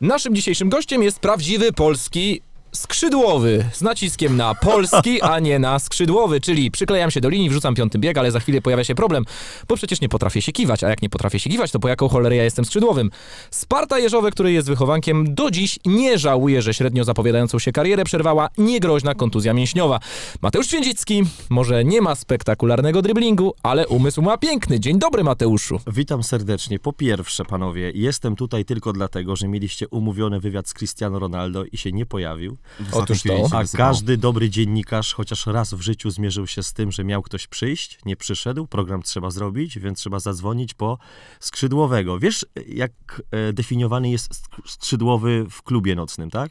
Naszym dzisiejszym gościem jest prawdziwy polski skrzydłowy z naciskiem na polski, a nie na skrzydłowy, czyli przyklejam się do linii, wrzucam piąty bieg, ale za chwilę pojawia się problem, bo przecież nie potrafię się kiwać, a jak nie potrafię się kiwać, to po jaką cholerę ja jestem skrzydłowym. Sparta Jeżowe, który jest wychowankiem, do dziś nie żałuje, że średnio zapowiadającą się karierę przerwała niegroźna kontuzja mięśniowa. Mateusz Święcicki, może nie ma spektakularnego driblingu, ale umysł ma piękny. Dzień dobry Mateuszu. Witam serdecznie. Po pierwsze, panowie, jestem tutaj tylko dlatego, że mieliście umówiony wywiad z Cristiano Ronaldo i się nie pojawił. Otóż to. A każdy dobry dziennikarz chociaż raz w życiu zmierzył się z tym, że miał ktoś przyjść, nie przyszedł, program trzeba zrobić, więc trzeba zadzwonić po skrzydłowego. Wiesz, jak e, definiowany jest skrzydłowy w klubie nocnym, tak?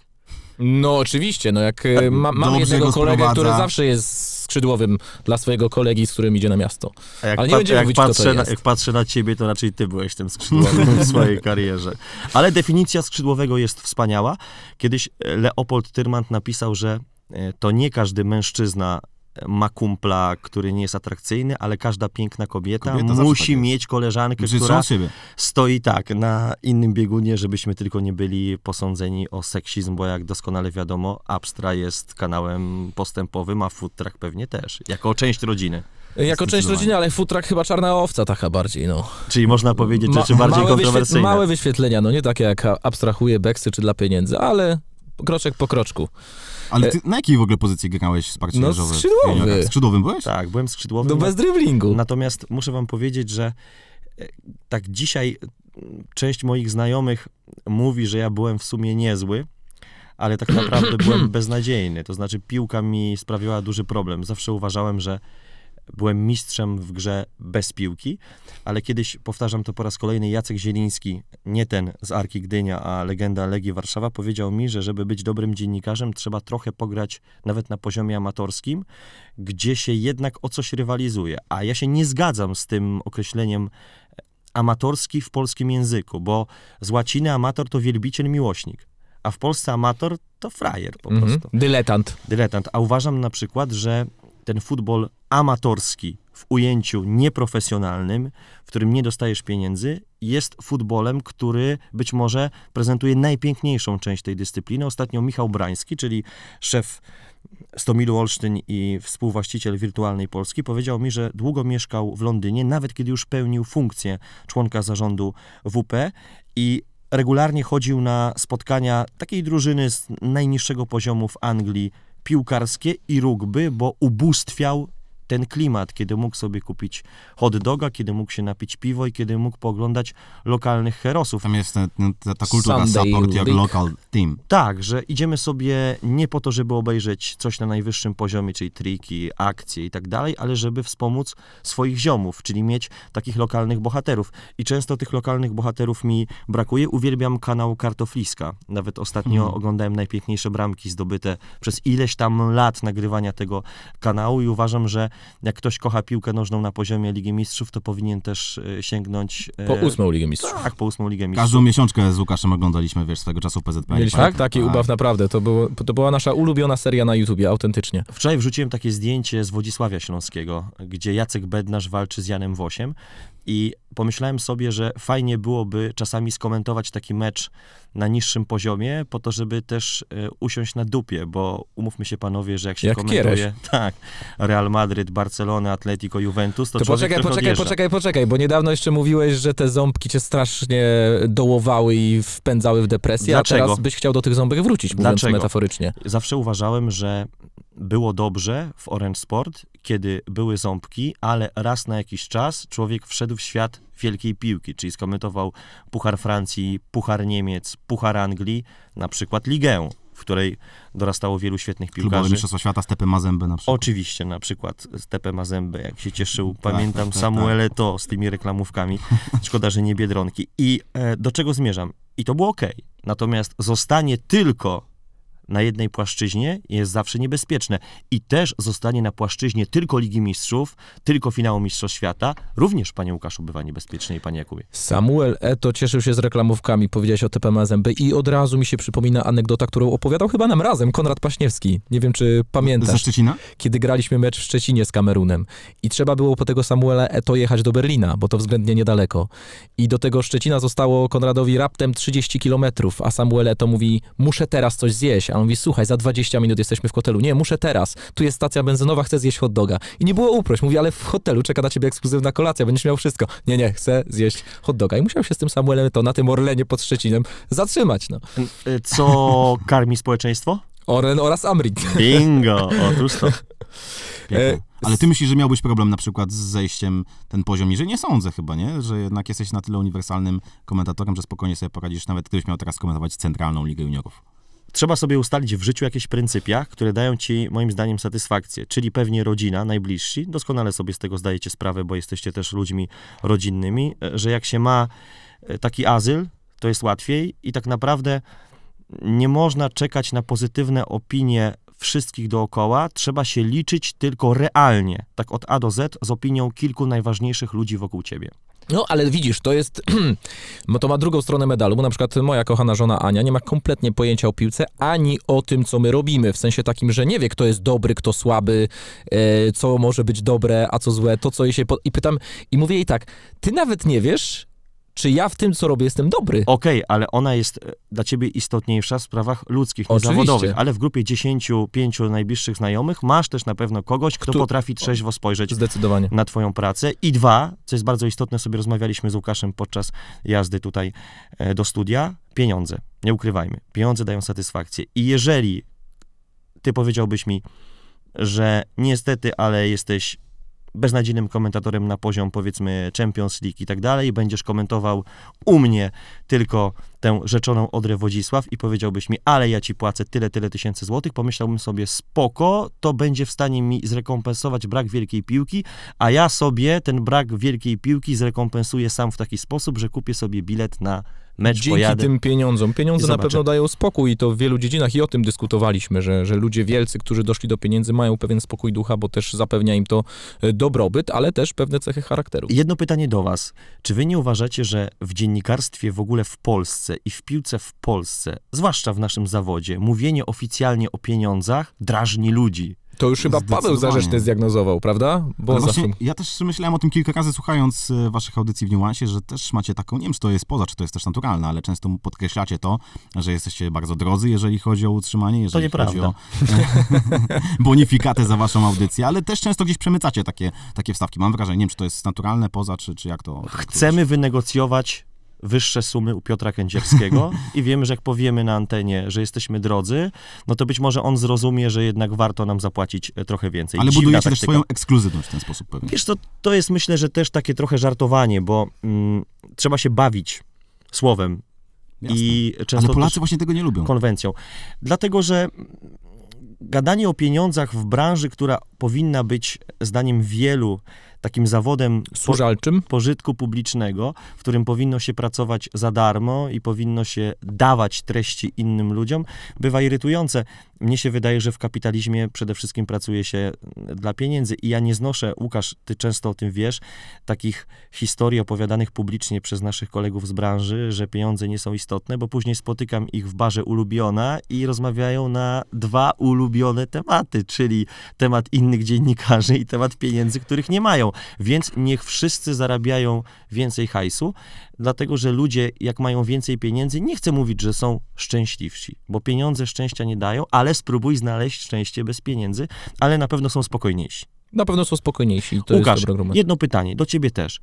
No oczywiście, no jak e, tak, ma, mam jednego kolegę, który zawsze jest skrzydłowym dla swojego kolegi, z którym idzie na miasto. A jak, Ale nie pat, jak, mówić, patrzę na, jak patrzę na ciebie, to raczej ty byłeś tym skrzydłowym w swojej karierze. Ale definicja skrzydłowego jest wspaniała. Kiedyś e, Leopold Tyrmand napisał, że e, to nie każdy mężczyzna ma kumpla, który nie jest atrakcyjny, ale każda piękna kobieta, kobieta musi tak mieć koleżankę, która stoi tak na innym biegunie, żebyśmy tylko nie byli posądzeni o seksizm, bo jak doskonale wiadomo, Abstra jest kanałem postępowym, a Food Truck pewnie też, jako część rodziny. Jako część rodziny, ale futrak chyba czarna owca taka bardziej, no. Czyli można powiedzieć rzeczy Ma, bardziej małe kontrowersyjne. Wyświetl małe wyświetlenia, no nie takie jak abstrahuje Beksy czy dla pieniędzy, ale kroczek po kroczku. Ale e, ty na jakiej w ogóle pozycji grałeś w parcie no, leżowej? skrzydłowy. Skrzydłowym byłeś? Tak, byłem skrzydłowym. No bez dribblingu. Natomiast muszę wam powiedzieć, że e, tak dzisiaj część moich znajomych mówi, że ja byłem w sumie niezły, ale tak naprawdę byłem beznadziejny. To znaczy piłka mi sprawiała duży problem. Zawsze uważałem, że byłem mistrzem w grze bez piłki ale kiedyś, powtarzam to po raz kolejny, Jacek Zieliński, nie ten z Arki Gdynia, a legenda Legii Warszawa, powiedział mi, że żeby być dobrym dziennikarzem, trzeba trochę pograć nawet na poziomie amatorskim, gdzie się jednak o coś rywalizuje. A ja się nie zgadzam z tym określeniem e, amatorski w polskim języku, bo z łaciny amator to wielbiciel, miłośnik. A w Polsce amator to frajer po mhm. prostu. Dyletant. Dyletant. A uważam na przykład, że ten futbol amatorski w ujęciu nieprofesjonalnym, w którym nie dostajesz pieniędzy, jest futbolem, który być może prezentuje najpiękniejszą część tej dyscypliny. Ostatnio Michał Brański, czyli szef Stomilu Olsztyn i współwłaściciel Wirtualnej Polski, powiedział mi, że długo mieszkał w Londynie, nawet kiedy już pełnił funkcję członka zarządu WP i regularnie chodził na spotkania takiej drużyny z najniższego poziomu w Anglii, piłkarskie i rugby, bo ubóstwiał ten klimat, kiedy mógł sobie kupić hot doga, kiedy mógł się napić piwo i kiedy mógł poglądać lokalnych herosów. Tam jest no, ta, ta, kultura Sunday support jak local team. Tak, że idziemy sobie nie po to, żeby obejrzeć coś na najwyższym poziomie, czyli triki, akcje i tak dalej, ale żeby wspomóc swoich ziomów, czyli mieć takich lokalnych bohaterów. I często tych lokalnych bohaterów mi brakuje. Uwielbiam kanał Kartofliska. Nawet ostatnio hmm. oglądałem najpiękniejsze bramki zdobyte przez ileś tam lat nagrywania tego kanału i uważam, że jak ktoś kocha piłkę nożną na poziomie Ligi Mistrzów, to powinien też e, sięgnąć... E, po ósmą Ligę Mistrzów. Tak, po ósmą Ligę Mistrzów. Każdą miesiączkę z Łukaszem oglądaliśmy, wiesz, swego czasu PZP. Mieliśmy tak, taki tak. ubaw, naprawdę. To, było, to była nasza ulubiona seria na YouTubie, autentycznie. Wczoraj wrzuciłem takie zdjęcie z Włodzisławia Śląskiego, gdzie Jacek Bednarz walczy z Janem Wosiem i pomyślałem sobie, że fajnie byłoby czasami skomentować taki mecz na niższym poziomie, po to, żeby też e, usiąść na dupie, bo umówmy się panowie, że jak się jak komentuje tak, Real Madrid, Barcelona, Atletico, Juventus, to, to poczekaj, poczekaj, poczekaj, poczekaj, bo niedawno jeszcze mówiłeś, że te ząbki cię strasznie dołowały i wpędzały w depresję, Dlaczego? a teraz byś chciał do tych ząbek wrócić, mówiąc Dlaczego? metaforycznie. Zawsze uważałem, że było dobrze w Orange Sport, kiedy były ząbki, ale raz na jakiś czas człowiek wszedł w świat wielkiej piłki, czyli skomentował Puchar Francji, Puchar Niemiec, Puchar Anglii, na przykład Ligę, w której dorastało wielu świetnych piłkarzy. Klubowe Mistrzostwa Świata Stepę Mazęby na przykład. Oczywiście, na przykład Stepę Mazęby, jak się cieszył, tak, pamiętam, tak, tak, Samuele to z tymi reklamówkami. Szkoda, że nie Biedronki. I e, do czego zmierzam? I to było ok. Natomiast zostanie tylko na jednej płaszczyźnie jest zawsze niebezpieczne. I też zostanie na płaszczyźnie tylko Ligi Mistrzów, tylko finału Mistrzostw Świata, również, panie Łukaszu, bywa niebezpieczne i panie Jakubie. Samuel Eto cieszył się z reklamówkami, powiedziałeś o TPM Zęby i od razu mi się przypomina anegdota, którą opowiadał chyba nam razem Konrad Paśniewski. Nie wiem, czy pamiętasz. Ze Szczecina? Kiedy graliśmy mecz w Szczecinie z Kamerunem i trzeba było po tego Samuela Eto jechać do Berlina, bo to względnie niedaleko. I do tego Szczecina zostało Konradowi raptem 30 kilometrów, a Samuel Eto mówi, muszę teraz coś zjeść, a on mówi, słuchaj, za 20 minut jesteśmy w hotelu. Nie, muszę teraz. Tu jest stacja benzynowa, chcę zjeść hot doga. I nie było uprość. Mówi, ale w hotelu czeka na ciebie ekskluzywna kolacja, będziesz miał wszystko. Nie, nie, chcę zjeść hot doga. I musiał się z tym Samuelem to na tym Orlenie pod Szczecinem zatrzymać, no. E, e, co karmi społeczeństwo? Oren oraz Amrit. Bingo! Otóż to. E, ale ty myślisz, że miałbyś problem na przykład z zejściem ten poziom niżej? Nie sądzę chyba, nie? Że jednak jesteś na tyle uniwersalnym komentatorem, że spokojnie sobie poradzisz, nawet gdybyś miał teraz komentować Centralną Ligę Juniorów. Trzeba sobie ustalić w życiu jakieś pryncypia, które dają ci, moim zdaniem, satysfakcję, czyli pewnie rodzina, najbliżsi. Doskonale sobie z tego zdajecie sprawę, bo jesteście też ludźmi rodzinnymi, e, że jak się ma e, taki azyl, to jest łatwiej i tak naprawdę nie można czekać na pozytywne opinie wszystkich dookoła, trzeba się liczyć tylko realnie, tak od A do Z, z opinią kilku najważniejszych ludzi wokół ciebie. No, ale widzisz, to jest, to ma drugą stronę medalu, bo na przykład moja kochana żona Ania nie ma kompletnie pojęcia o piłce, ani o tym, co my robimy, w sensie takim, że nie wie, kto jest dobry, kto słaby, e, co może być dobre, a co złe, to, co jej się... I pytam, i mówię jej tak, ty nawet nie wiesz, czy ja w tym, co robię, jestem dobry. Okej, okay, ale ona jest e, dla ciebie istotniejsza w sprawach ludzkich, nie Oczywiście. zawodowych. Ale w grupie 10, 5 najbliższych znajomych masz też na pewno kogoś, kto, kto... potrafi trzeźwo spojrzeć na twoją pracę. I dwa, co jest bardzo istotne, sobie rozmawialiśmy z Łukaszem podczas jazdy tutaj e, do studia, pieniądze. Nie ukrywajmy, pieniądze dają satysfakcję. I jeżeli ty powiedziałbyś mi, że niestety, ale jesteś beznadziejnym komentatorem na poziom powiedzmy Champions League i tak dalej, będziesz komentował u mnie tylko tę rzeczoną Odrę Wodzisław i powiedziałbyś mi, ale ja ci płacę tyle, tyle tysięcy złotych, pomyślałbym sobie, spoko, to będzie w stanie mi zrekompensować brak wielkiej piłki, a ja sobie ten brak wielkiej piłki zrekompensuję sam w taki sposób, że kupię sobie bilet na mecz Dzięki pojadę. tym pieniądzom. Pieniądze na pewno dają spokój i to w wielu dziedzinach i o tym dyskutowaliśmy, że, że ludzie wielcy, którzy doszli do pieniędzy mają pewien spokój ducha, bo też zapewnia im to e, dobrobyt, ale też pewne cechy charakteru. Jedno pytanie do was. Czy wy nie uważacie, że w dziennikarstwie w ogóle w Polsce i w piłce w Polsce, zwłaszcza w naszym zawodzie, mówienie oficjalnie o pieniądzach drażni ludzi? To już chyba Paweł też zdiagnozował, prawda? Bo Ja też myślałem o tym kilka razy, słuchając e, waszych audycji w Niuansie, że też macie taką, nie wiem, czy to jest poza, czy to jest też naturalne, ale często podkreślacie to, że jesteście bardzo drodzy, jeżeli chodzi o utrzymanie, jeżeli to chodzi o bonifikatę za waszą audycję, ale też często gdzieś przemycacie takie, takie wstawki. Mam wrażenie, nie wiem, czy to jest naturalne, poza, czy, czy jak to... Chcemy wynegocjować wyższe sumy u Piotra Kędzierskiego i wiemy, że jak powiemy na antenie, że jesteśmy drodzy, no to być może on zrozumie, że jednak warto nam zapłacić e, trochę więcej. Ale buduje też swoją ekskluzywność w ten sposób pewnie. Wiesz, to, to jest myślę, że też takie trochę żartowanie, bo mm, trzeba się bawić słowem. I często Ale Polacy właśnie tego nie lubią. Konwencją. Dlatego, że gadanie o pieniądzach w branży, która powinna być zdaniem wielu takim zawodem służalczym pożytku publicznego, w którym powinno się pracować za darmo i powinno się dawać treści innym ludziom, bywa irytujące. Mnie się wydaje, że w kapitalizmie przede wszystkim pracuje się dla pieniędzy i ja nie znoszę, Łukasz, ty często o tym wiesz, takich historii opowiadanych publicznie przez naszych kolegów z branży, że pieniądze nie są istotne, bo później spotykam ich w barze ulubiona i rozmawiają na dwa ulubione tematy, czyli temat innych dziennikarzy i temat pieniędzy, których nie mają. Więc niech wszyscy zarabiają więcej hajsu, dlatego że ludzie, jak mają więcej pieniędzy, nie chcę mówić, że są szczęśliwsi, bo pieniądze szczęścia nie dają, ale ale spróbuj znaleźć szczęście bez pieniędzy, ale na pewno są spokojniejsi. Na pewno są spokojniejsi. To Łukasz, jedno pytanie do ciebie też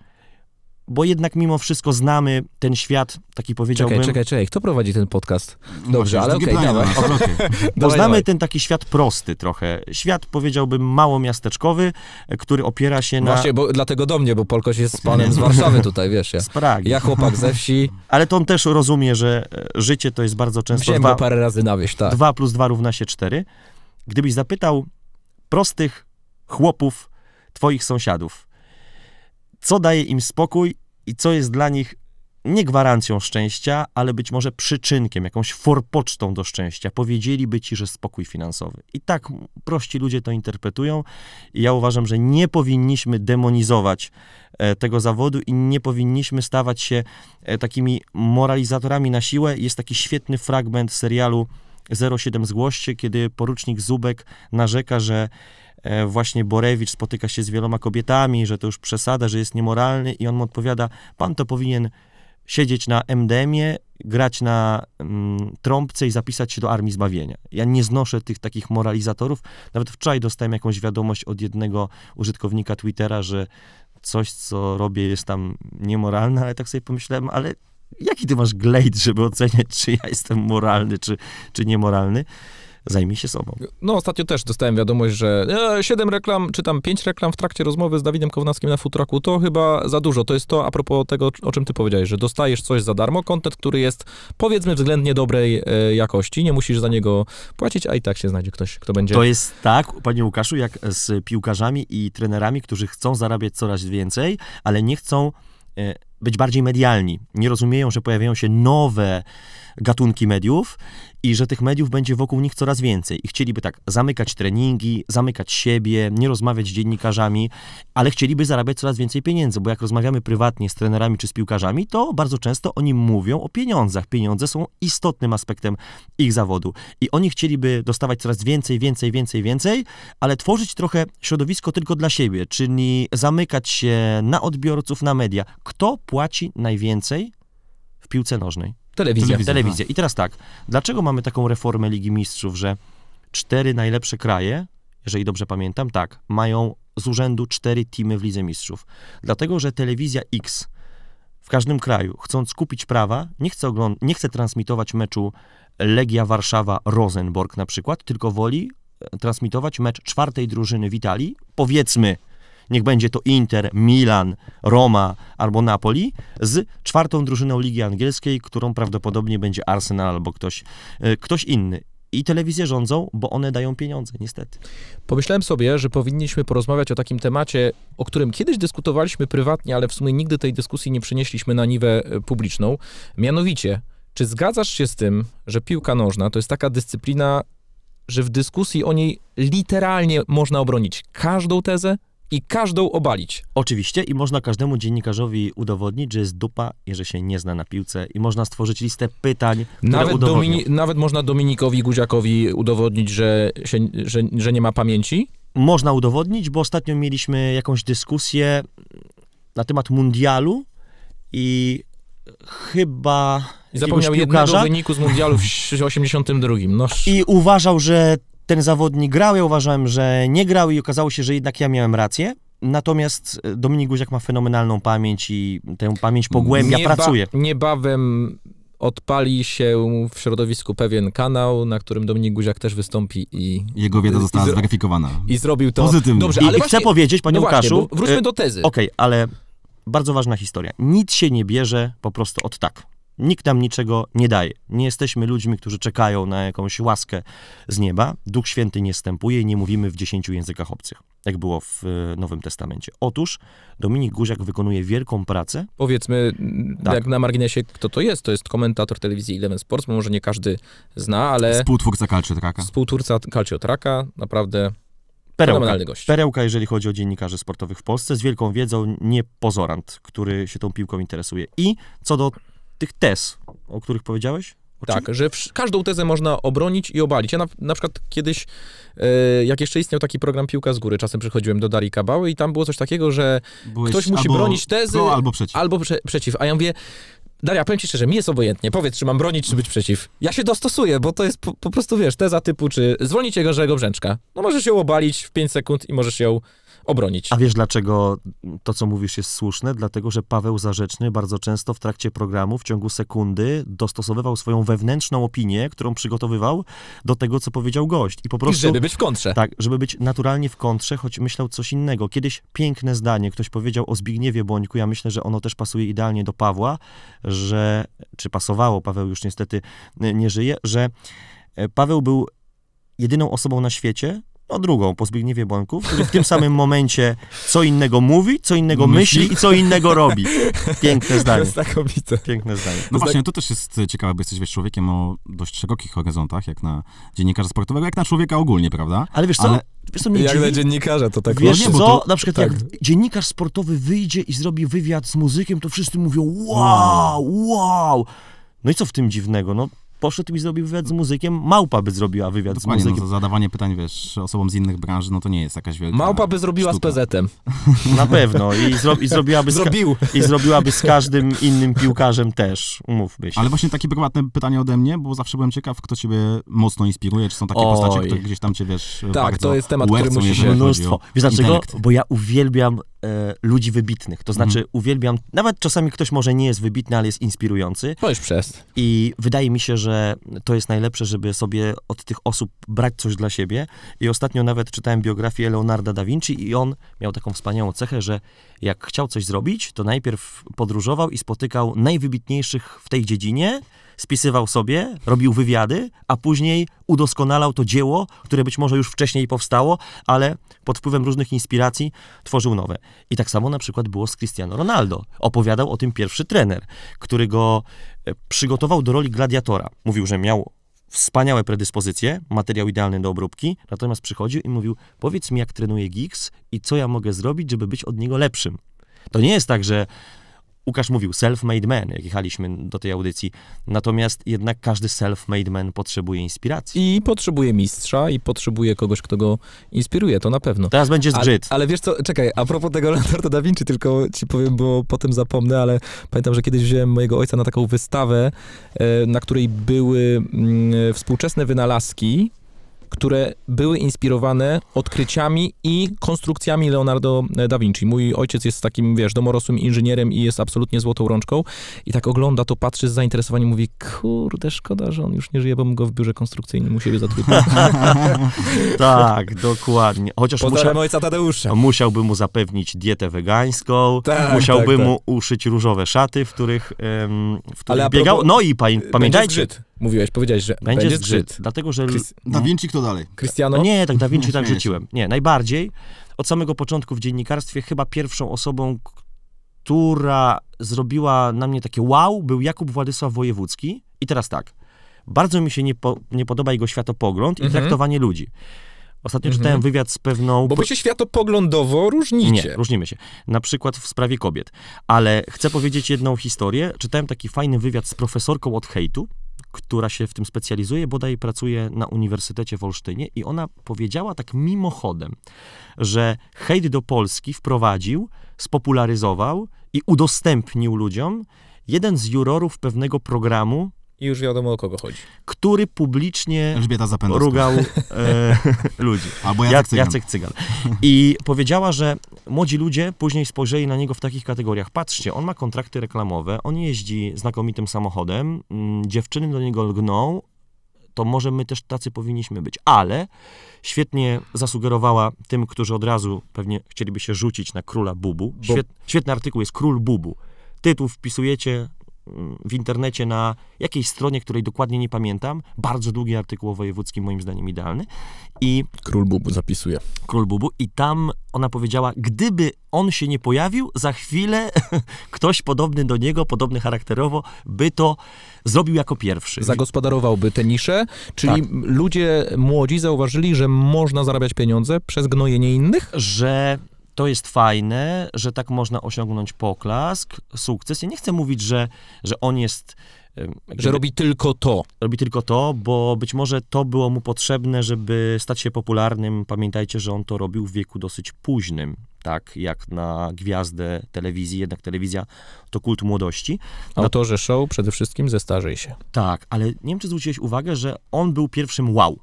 bo jednak mimo wszystko znamy ten świat, taki powiedziałbym... Czekaj, czekaj, czekaj, kto prowadzi ten podcast? No Dobrze, ale okej, okay, dawaj. No, okay. bo znamy ten taki świat prosty trochę. Świat, powiedziałbym, mało miasteczkowy, który opiera się na... Właśnie, bo, dlatego do mnie, bo Polkoś jest panem z Warszawy tutaj, wiesz. Ja, z Pragi. Ja chłopak ze wsi. Ale to on też rozumie, że e, życie to jest bardzo często... Wziąłem dwa, parę razy na wieś, tak. Dwa plus dwa równa się cztery. Gdybyś zapytał prostych chłopów, twoich sąsiadów, co daje im spokój i co jest dla nich nie gwarancją szczęścia, ale być może przyczynkiem, jakąś forpocztą do szczęścia. Powiedzieliby ci, że spokój finansowy. I tak prości ludzie to interpretują. I ja uważam, że nie powinniśmy demonizować e, tego zawodu i nie powinniśmy stawać się e, takimi moralizatorami na siłę. Jest taki świetny fragment serialu 07 Zgłoście, kiedy porucznik Zubek narzeka, że E, właśnie Borewicz spotyka się z wieloma kobietami, że to już przesada, że jest niemoralny i on mu odpowiada, pan to powinien siedzieć na MDM-ie, grać na mm, trąbce i zapisać się do Armii Zbawienia. Ja nie znoszę tych takich moralizatorów. Nawet wczoraj dostałem jakąś wiadomość od jednego użytkownika Twittera, że coś, co robię, jest tam niemoralne, ale tak sobie pomyślałem, ale jaki ty masz glejt, żeby oceniać, czy ja jestem moralny, czy, czy niemoralny zajmij się sobą. No ostatnio też dostałem wiadomość, że e, siedem reklam, czy tam pięć reklam w trakcie rozmowy z Dawidem Kownackim na Futraku, to chyba za dużo. To jest to a propos tego, o czym ty powiedziałeś, że dostajesz coś za darmo, kontent, który jest powiedzmy względnie dobrej e, jakości, nie musisz za niego płacić, a i tak się znajdzie ktoś, kto będzie... To jest tak, panie Łukaszu, jak z piłkarzami i trenerami, którzy chcą zarabiać coraz więcej, ale nie chcą... E, być bardziej medialni. Nie rozumieją, że pojawiają się nowe gatunki mediów i że tych mediów będzie wokół nich coraz więcej. I chcieliby tak zamykać treningi, zamykać siebie, nie rozmawiać z dziennikarzami, ale chcieliby zarabiać coraz więcej pieniędzy, bo jak rozmawiamy prywatnie z trenerami czy z piłkarzami, to bardzo często oni mówią o pieniądzach. Pieniądze są istotnym aspektem ich zawodu. I oni chcieliby dostawać coraz więcej, więcej, więcej, więcej, ale tworzyć trochę środowisko tylko dla siebie, czyli zamykać się na odbiorców, na media. Kto płaci najwięcej w piłce nożnej? Telewizja. Telewizja. Tak. Telewizja. I teraz tak, dlaczego mamy taką reformę Ligi Mistrzów, że cztery najlepsze kraje, jeżeli dobrze pamiętam, tak, mają z urzędu cztery teamy w Lidze Mistrzów. Dlatego, że telewizja X w każdym kraju, chcąc kupić prawa, nie chce, ogląd- nie chce transmitować meczu Legia Warszawa-Rosenborg na przykład, tylko woli e, transmitować mecz czwartej drużyny w Italii, powiedzmy niech będzie to Inter, Milan, Roma albo Napoli, z czwartą drużyną Ligi Angielskiej, którą prawdopodobnie będzie Arsenal albo ktoś, e, ktoś inny. I telewizje rządzą, bo one dają pieniądze, niestety. Pomyślałem sobie, że powinniśmy porozmawiać o takim temacie, o którym kiedyś dyskutowaliśmy prywatnie, ale w sumie nigdy tej dyskusji nie przenieśliśmy na niwę e, publiczną. Mianowicie, czy zgadzasz się z tym, że piłka nożna to jest taka dyscyplina, że w dyskusji o niej literalnie można obronić każdą tezę, i każdą obalić. Oczywiście i można każdemu dziennikarzowi udowodnić, że jest dupa i że się nie zna na piłce i można stworzyć listę pytań, nawet, Domini- nawet można Dominikowi Guziakowi udowodnić, że, się, że, że nie ma pamięci? Można udowodnić, bo ostatnio mieliśmy jakąś dyskusję na temat mundialu i chyba Zapomniał jednego wyniku z mundialu w 82. No. I uważał, że ten zawodnik grał, ja uważałem, że nie grał i okazało się, że jednak ja miałem rację. Natomiast e, Dominik Guziak ma fenomenalną pamięć i tę pamięć pogłębia, Nieba, pracuje. Niebawem odpali się w środowisku pewien kanał, na którym Dominik Guziak też wystąpi i... Jego wiedza została zweryfikowana. I zrobił to... Pozytywnie. Dobrze, I, ale I właśnie, chcę powiedzieć, panie no Łukaszu... Właśnie, wróćmy e, do tezy. Okej, okay, ale bardzo ważna historia. Nic się nie bierze po prostu od tak. Nikt nam niczego nie daje. Nie jesteśmy ludźmi, którzy czekają na jakąś łaskę z nieba. Duch Święty nie stępuje i nie mówimy w dziesięciu językach obcych, jak było w e, Nowym Testamencie. Otóż Dominik Guziak wykonuje wielką pracę. Powiedzmy, tak. jak na marginesie, kto to jest? To jest komentator telewizji Eleven Sports, może nie każdy zna, ale... Współtwórca Calciotraka. Współtwórca Calciotraka, naprawdę Perełka, perełka, jeżeli chodzi o dziennikarzy sportowych w Polsce, z wielką wiedzą, nie pozorant, który się tą piłką interesuje. I co do tych tez, o których powiedziałeś? Tak, że każdą tezę można obronić i obalić. Ja na, na przykład kiedyś, e, jak jeszcze istniał taki program Piłka z Góry, czasem przychodziłem do Darii Kabały i tam było coś takiego, że Byłeś ktoś musi bronić tezy pro, albo przeciw. Albo prze, przeciw. A ja mówię, Daria, powiem ci szczerze, mi jest obojętnie. Powiedz, czy mam bronić, czy być przeciw. Ja się dostosuję, bo to jest po, po prostu, wiesz, teza typu, czy zwolnicie Jerzego Brzęczka. No możesz ją obalić w 5 sekund i możesz ją obronić. A wiesz, dlaczego to, co mówisz, jest słuszne? Dlatego, że Paweł Zarzeczny bardzo często w trakcie programu, w ciągu sekundy, dostosowywał swoją wewnętrzną opinię, którą przygotowywał do tego, co powiedział gość. I po prostu... I żeby być w kontrze. Tak, żeby być naturalnie w kontrze, choć myślał coś innego. Kiedyś piękne zdanie, ktoś powiedział o Zbigniewie Bońku, ja myślę, że ono też pasuje idealnie do Pawła, że, czy pasowało, Paweł już niestety y, nie żyje, że e, Paweł był jedyną osobą na świecie, o no, drugą po Zbigniewie Błonku, który w tym samym momencie co innego mówi, co innego myśli, myśli i co innego robi. Piękne zdanie. Znakomite. Piękne zdanie. No, no właśnie, zda... to też jest ciekawe, bo jesteś wiesz, człowiekiem o dość szerokich horyzontach, jak na dziennikarza sportowego, jak na człowieka ogólnie, prawda? Ale wiesz co, Ale... Wiesz, co mnie jak dziwi? dziennikarza to tak Wiesz no, co, to... na przykład tak. jak dziennikarz sportowy wyjdzie i zrobi wywiad z muzykiem, to wszyscy mówią wow, wow. No i co w tym dziwnego? No poszedł i zrobił wywiad z muzykiem, małpa by zrobiła wywiad Dokładnie, z no, muzykiem. No, zadawanie pytań, wiesz, osobom z innych branży, no to nie jest jakaś wielka Małpa by zrobiła sztuka. z PZ-em. Na pewno. I, zro, i, zrobiłaby z, Zrobił. I zrobiłaby z każdym innym piłkarzem też, umówmy się. Ale właśnie takie prywatne pytanie ode mnie, bo zawsze byłem ciekaw, kto ciebie mocno inspiruje, czy są takie Oj. postacie, które gdzieś tam cię, wiesz, Tak, to jest temat, który musi się... Mnóstwo. Wiesz dlaczego? Bo ja uwielbiam E, ludzi wybitnych. To znaczy, mm. uwielbiam, nawet czasami ktoś może nie jest wybitny, ale jest inspirujący. To już przez. I wydaje mi się, że to jest najlepsze, żeby sobie od tych osób brać coś dla siebie. I ostatnio nawet czytałem biografię Leonarda da Vinci i on miał taką wspaniałą cechę, że jak chciał coś zrobić, to najpierw podróżował i spotykał najwybitniejszych w tej dziedzinie, spisywał sobie, robił wywiady, a później udoskonalał to dzieło, które być może już wcześniej powstało, ale pod wpływem różnych inspiracji tworzył nowe. I tak samo na przykład było z Cristiano Ronaldo. Opowiadał o tym pierwszy trener, który go e, przygotował do roli gladiatora. Mówił, że miał wspaniałe predyspozycje, materiał idealny do obróbki, natomiast przychodził i mówił: Powiedz mi, jak trenuje Giggs i co ja mogę zrobić, żeby być od niego lepszym. To nie jest tak, że Łukasz mówił self-made man, jak jechaliśmy do tej audycji. Natomiast jednak każdy self-made man potrzebuje inspiracji. I potrzebuje mistrza, i potrzebuje kogoś, kto go inspiruje, to na pewno. Teraz będzie zgrzyt. Ale, ale wiesz co, czekaj, a propos tego Leonardo da Vinci, tylko ci powiem, bo potem zapomnę, ale pamiętam, że kiedyś wziąłem mojego ojca na taką wystawę, e, na której były mm, e, współczesne wynalazki które były inspirowane odkryciami i konstrukcjami Leonardo e, da Vinci. Mój ojciec jest takim, wiesz, domorosłym inżynierem i jest absolutnie złotą rączką i tak ogląda to, patrzy z zainteresowaniem mówi, kurde, szkoda, że on już nie żyje, bo mu go w biurze konstrukcyjnym u siebie zatrudnił. tak, dokładnie. Chociaż musiał, ojca Tadeusza. Musiałby mu zapewnić dietę wegańską, tak, tak musiałby tak, tak. mu uszyć różowe szaty, w których, w których Ale biegał. Propos, no i pa, pamiętajcie mówiłeś, powiedziałeś, że będzie, będzie zgrzyt. zgrzyt. Dlatego, że... Chris... Da no. Vinci kto dalej? Cristiano? No nie, tak Da Vinci tak rzuciłem. Nie, najbardziej. Od samego początku w dziennikarstwie chyba pierwszą osobą, która zrobiła na mnie takie wow, był Jakub Władysław Wojewódzki. I teraz tak, bardzo mi się nie, po, nie podoba jego światopogląd i mhm. traktowanie ludzi. Ostatnio mhm. czytałem wywiad z pewną. Bo wy się światopoglądowo różnicie. Nie, różnimy się. Na przykład w sprawie kobiet. Ale chcę powiedzieć jedną historię. Czytałem taki fajny wywiad z profesorką od hejtu, która się w tym specjalizuje, bodaj pracuje na Uniwersytecie w Olsztynie i ona powiedziała tak mimochodem, że hejt do Polski wprowadził, spopularyzował i udostępnił ludziom jeden z jurorów pewnego programu i już wiadomo o kogo chodzi. Który publicznie Elżbieta rugał e, ludzi. Albo Jacek Cygan. Jacek Cygan. I powiedziała, że młodzi ludzie później spojrzeli na niego w takich kategoriach. Patrzcie, on ma kontrakty reklamowe, on jeździ znakomitym samochodem, mm, dziewczyny do niego lgną, to może my też tacy powinniśmy być. Ale świetnie zasugerowała tym, którzy od razu pewnie chcieliby się rzucić na króla Bubu. Świet, świetny artykuł jest Król Bubu. Tytuł wpisujecie, w internecie na jakiejś stronie, której dokładnie nie pamiętam. Bardzo długi artykuł o wojewódzkim, moim zdaniem idealny. I Król Bubu zapisuje. Król Bubu. I tam ona powiedziała, gdyby on się nie pojawił, za chwilę ktoś podobny do niego, podobny charakterowo, by to zrobił jako pierwszy. Zagospodarowałby te nisze, czyli tak. ludzie młodzi zauważyli, że można zarabiać pieniądze przez gnojenie innych? Że to jest fajne, że tak można osiągnąć poklask, sukces. Ja nie chcę mówić, że, że on jest. Że robi tylko to. Robi tylko to, bo być może to było mu potrzebne, żeby stać się popularnym. Pamiętajcie, że on to robił w wieku dosyć późnym, tak jak na gwiazdę telewizji, jednak telewizja to kult młodości. Autorze show przede wszystkim zestarzej się. Tak, ale nie wiem, czy zwróciłeś uwagę, że on był pierwszym wow.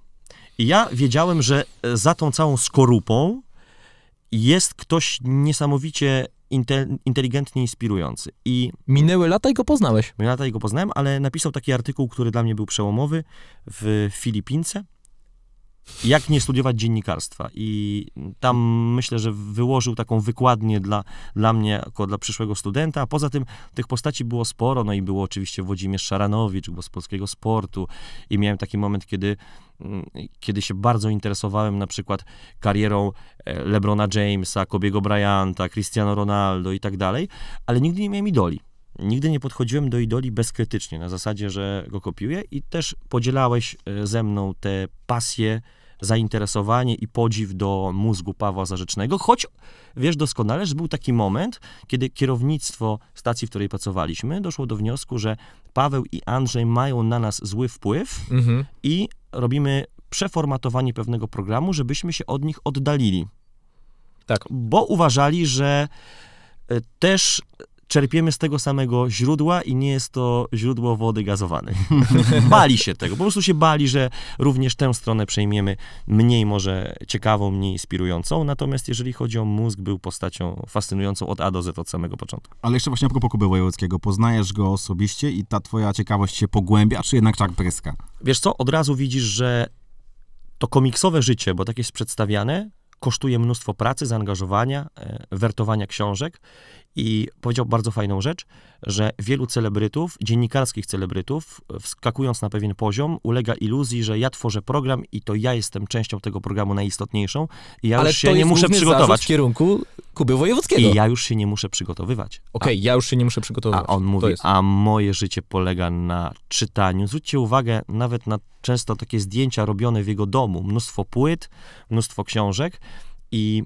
I ja wiedziałem, że e, za tą całą skorupą jest ktoś niesamowicie inteligentnie inspirujący. I Minęły lata i go poznałeś. Minęły lata i go poznałem, ale napisał taki artykuł, który dla mnie był przełomowy w Filipince jak nie studiować dziennikarstwa. I tam mm. myślę, że wyłożył taką wykładnię dla, dla mnie, jako dla przyszłego studenta. A poza tym tych postaci było sporo. No i było oczywiście Włodzimierz Szaranowicz, z polskiego sportu. I miałem taki moment, kiedy, mm, kiedy się bardzo interesowałem na przykład karierą e, Lebrona Jamesa, Kobiego Bryanta, Cristiano Ronaldo i tak dalej, ale nigdy nie miałem idoli nigdy nie podchodziłem do idoli bezkrytycznie, na zasadzie, że go kopiuję i też podzielałeś e, ze mną te pasje, zainteresowanie i podziw do mózgu Pawła Zarzecznego, choć wiesz doskonale, że był taki moment, kiedy kierownictwo stacji, w której pracowaliśmy, doszło do wniosku, że Paweł i Andrzej mają na nas zły wpływ mhm. i robimy przeformatowanie pewnego programu, żebyśmy się od nich oddalili. Tak. Bo uważali, że e, też czerpiemy z tego samego źródła i nie jest to źródło wody gazowanej. bali się tego, po prostu się bali, że również tę stronę przejmiemy mniej może ciekawą, mniej inspirującą, natomiast jeżeli chodzi o mózg, był postacią fascynującą od A do Z od samego początku. Ale jeszcze właśnie po propos Kuby Wojewódzkiego, poznajesz go osobiście i ta twoja ciekawość się pogłębia, czy jednak czak pryska? Wiesz co, od razu widzisz, że to komiksowe życie, bo tak jest przedstawiane, kosztuje mnóstwo pracy, zaangażowania, e, wertowania książek i powiedział bardzo fajną rzecz, że wielu celebrytów, dziennikarskich celebrytów, wskakując na pewien poziom, ulega iluzji, że ja tworzę program i to ja jestem częścią tego programu najistotniejszą i ja Ale już się nie muszę przygotować. w kierunku Kuby Wojewódzkiego. I ja już się nie muszę przygotowywać. Okej, okay, ja już się nie muszę przygotowywać. A on mówi, a moje życie polega na czytaniu. Zwróćcie uwagę nawet na często takie zdjęcia robione w jego domu. Mnóstwo płyt, mnóstwo książek i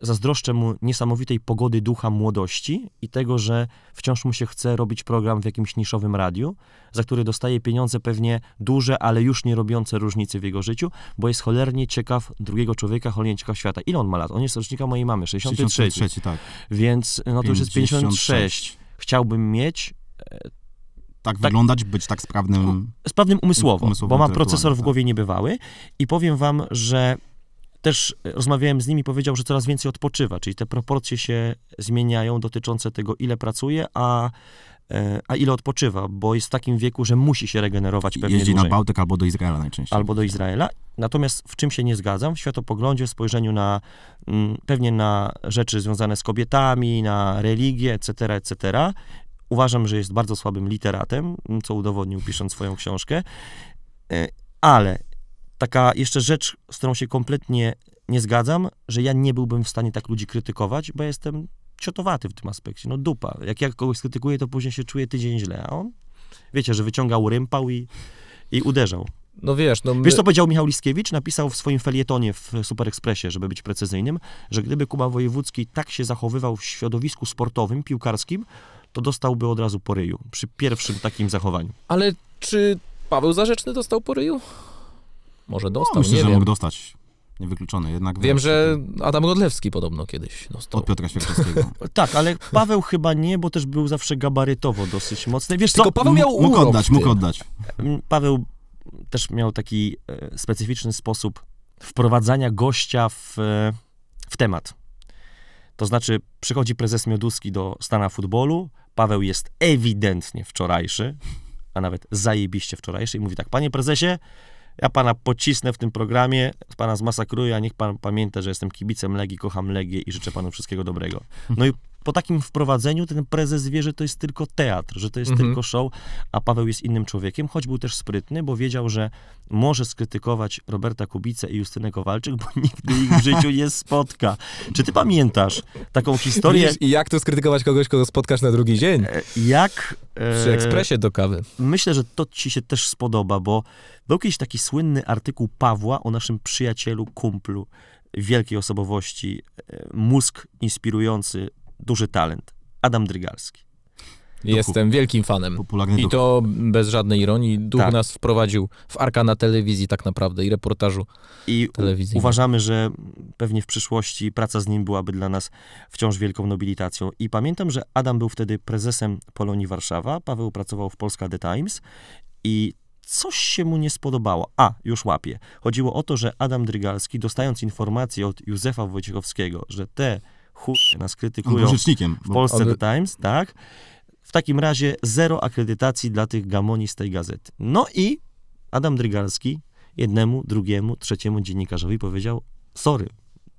zazdroszczę mu niesamowitej pogody ducha młodości i tego, że wciąż mu się chce robić program w jakimś niszowym radiu, za który dostaje pieniądze pewnie duże, ale już nie robiące różnicy w jego życiu, bo jest cholernie ciekaw drugiego człowieka, cholernie ciekaw świata. Ile on ma lat? On jest rocznika mojej mamy, 63. 63 tak. Więc no to już jest 56. Chciałbym mieć e, tak, tak, wyglądać, być tak sprawnym. Sprawnym umysłowo, umysłowo bo mam procesor w tak. głowie tak. niebywały i powiem wam, że też e, rozmawiałem z nimi, powiedział, że coraz więcej odpoczywa, czyli te proporcje się zmieniają dotyczące tego, ile pracuje, a, e, a ile odpoczywa, bo jest w takim wieku, że musi się regenerować pewnie Jeździ dłużej. na Bałtyk albo do Izraela najczęściej. Albo do Izraela. Natomiast w czym się nie zgadzam? W światopoglądzie, w spojrzeniu na mm, pewnie na rzeczy związane z kobietami, na religię, etc., etc., Uważam, że jest bardzo słabym literatem, co udowodnił pisząc swoją książkę, e, ale Taka jeszcze rzecz, z którą się kompletnie nie zgadzam, że ja nie byłbym w stanie tak ludzi krytykować, bo jestem ciotowaty w tym aspekcie. No dupa. Jak ja kogoś krytykuję, to później się czuję tydzień źle, a on, wiecie, że wyciągał, rympał i, i uderzał. No wiesz, no my... Wiesz, co powiedział Michał Liskiewicz? Napisał w swoim felietonie w Super Expressie, żeby być precyzyjnym, że gdyby Kuba Wojewódzki tak się zachowywał w środowisku sportowym, piłkarskim, to dostałby od razu poryju przy pierwszym takim zachowaniu. Ale czy Paweł Zarzeczny dostał poryju może no, dostał, no, myślę, że wiem. mógł dostać. Niewykluczony, jednak... Wiem, że Adam Godlewski podobno kiedyś dostał. Od Piotra Świerczewskiego. tak, ale Paweł chyba nie, bo też był zawsze gabarytowo dosyć mocny. Wiesz Tylko co? Paweł miał Mógł oddać, mógł oddać. Paweł też miał taki e, specyficzny sposób wprowadzania gościa w, e, w temat. To znaczy, przychodzi prezes Mioduski do stana futbolu, Paweł jest ewidentnie wczorajszy, a nawet zajebiście wczorajszy i mówi tak, panie prezesie, ja pana pocisnę w tym programie, pana zmasakruję, a niech pan pamięta, że jestem kibicem Legii, kocham Legię i życzę panu wszystkiego dobrego. No i po takim wprowadzeniu ten prezes wie, że to jest tylko teatr, że to jest mhm. tylko show, a Paweł jest innym człowiekiem, choć był też sprytny, bo wiedział, że może skrytykować Roberta Kubicę i Justynę Kowalczyk, bo nigdy ich w życiu nie spotka. Czy ty pamiętasz taką historię? I jak to skrytykować kogoś, kogo spotkasz na drugi dzień? E, jak... E, Przy ekspresie do kawy. Myślę, że to ci się też spodoba, bo był jakiś taki słynny artykuł Pawła o naszym przyjacielu, kumplu, wielkiej osobowości, e, mózg inspirujący duży talent. Adam Drygalski. Jestem wielkim fanem. Popularny I duch. to bez żadnej ironii. Duch tak. nas wprowadził w arkana telewizji tak naprawdę i reportażu I telewizji. uważamy, że pewnie w przyszłości praca z nim byłaby dla nas wciąż wielką nobilitacją. I pamiętam, że Adam był wtedy prezesem Polonii Warszawa, Paweł pracował w Polska The Times i coś się mu nie spodobało. A, już łapie. Chodziło o to, że Adam Drygalski, dostając informację od Józefa Wojciechowskiego, że te chuj nas krytykują. Rzecznikiem. No, w Polsce The Times, tak. W takim razie zero akredytacji dla tych gamoni z tej gazety. No i Adam Drygalski jednemu, drugiemu, trzeciemu dziennikarzowi powiedział sorry,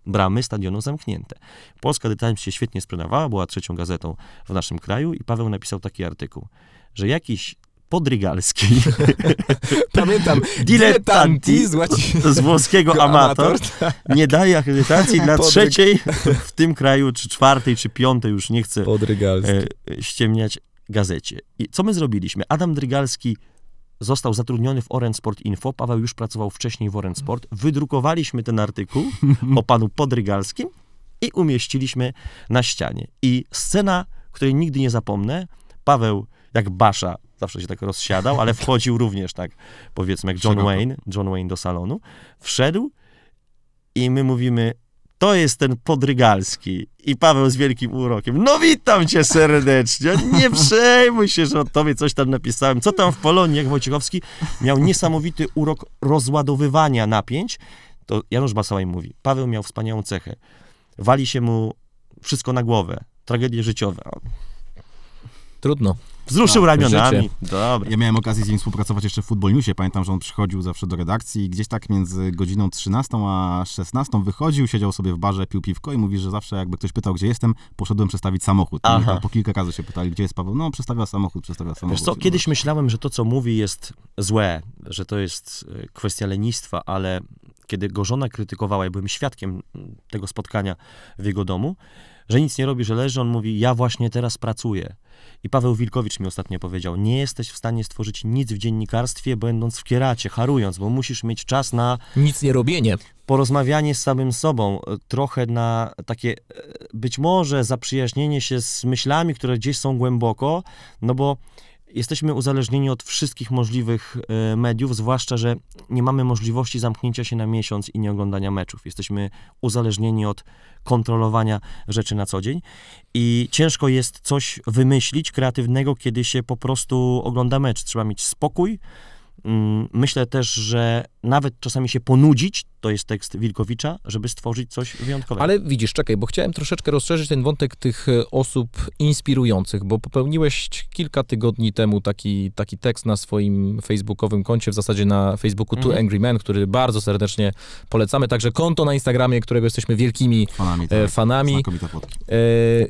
bramy stadionu zamknięte. Polska The Times się świetnie sprzedawała, była trzecią gazetą w naszym kraju i Paweł napisał taki artykuł, że jakiś Podrygalski. Pamiętam. Dilettanti z, z włoskiego amator, amator tak. nie daje akredytacji dla Podryg... trzeciej w tym kraju, czy czwartej, czy piątej, już nie chcę e, ściemniać gazecie. I co my zrobiliśmy? Adam Drygalski został zatrudniony w Orange Sport Info, Paweł już pracował wcześniej w Orange Sport. Wydrukowaliśmy ten artykuł o panu Podrygalskim i umieściliśmy na ścianie. I scena, której nigdy nie zapomnę, Paweł jak Basza zawsze się tak rozsiadał, ale wchodził również tak, powiedzmy, jak John Wayne, John Wayne do salonu. Wszedł i my mówimy, to jest ten podrygalski. I Paweł z wielkim urokiem. No witam cię serdecznie. Nie przejmuj się, że o tobie coś tam napisałem. Co tam w Polonii, jak Wojciechowski miał niesamowity urok rozładowywania napięć, to Janusz Basałaj mówi, Paweł miał wspaniałą cechę. Wali się mu wszystko na głowę, tragedie życiowe. Trudno. Wzruszył tak, ramionami. Dobra. Ja miałem okazję z nim współpracować jeszcze w Football Newsie. Pamiętam, że on przychodził zawsze do redakcji i gdzieś tak między godziną 13 a 16 wychodził, siedział sobie w barze, pił piwko i mówi, że zawsze jakby ktoś pytał, gdzie jestem, poszedłem przestawić samochód. Aha. Po kilka razy się pytali, gdzie jest Paweł. No, przestawia samochód, przestawia samochód. Wiesz co, no. kiedyś myślałem, że to, co mówi jest złe, że to jest e, kwestia lenistwa, ale kiedy go żona krytykowała, ja byłem świadkiem tego spotkania w jego domu, że nic nie robi, że leży, on mówi, ja właśnie teraz pracuję. I Paweł Wilkowicz mi ostatnio powiedział: Nie jesteś w stanie stworzyć nic w dziennikarstwie, będąc w kieracie, harując, bo musisz mieć czas na. Nic nie robienie. Porozmawianie z samym sobą, e, trochę na takie e, być może zaprzyjaźnienie się z myślami, które gdzieś są głęboko, no bo Jesteśmy uzależnieni od wszystkich możliwych e, mediów, zwłaszcza, że nie mamy możliwości zamknięcia się na miesiąc i nie oglądania meczów. Jesteśmy uzależnieni od kontrolowania rzeczy na co dzień i ciężko jest coś wymyślić kreatywnego, kiedy się po prostu ogląda mecz. Trzeba mieć spokój, Mm, myślę też, że nawet czasami się ponudzić, to jest tekst Wilkowicza, żeby stworzyć coś wyjątkowego. Ale widzisz, czekaj, bo chciałem troszeczkę rozszerzyć ten wątek tych e, osób inspirujących, bo popełniłeś kilka tygodni temu taki, taki tekst na swoim facebookowym koncie, w zasadzie na Facebooku mhm. Two Angry Men, który bardzo serdecznie polecamy, także konto na Instagramie, którego jesteśmy wielkimi e, fanami. Tak. fanami e,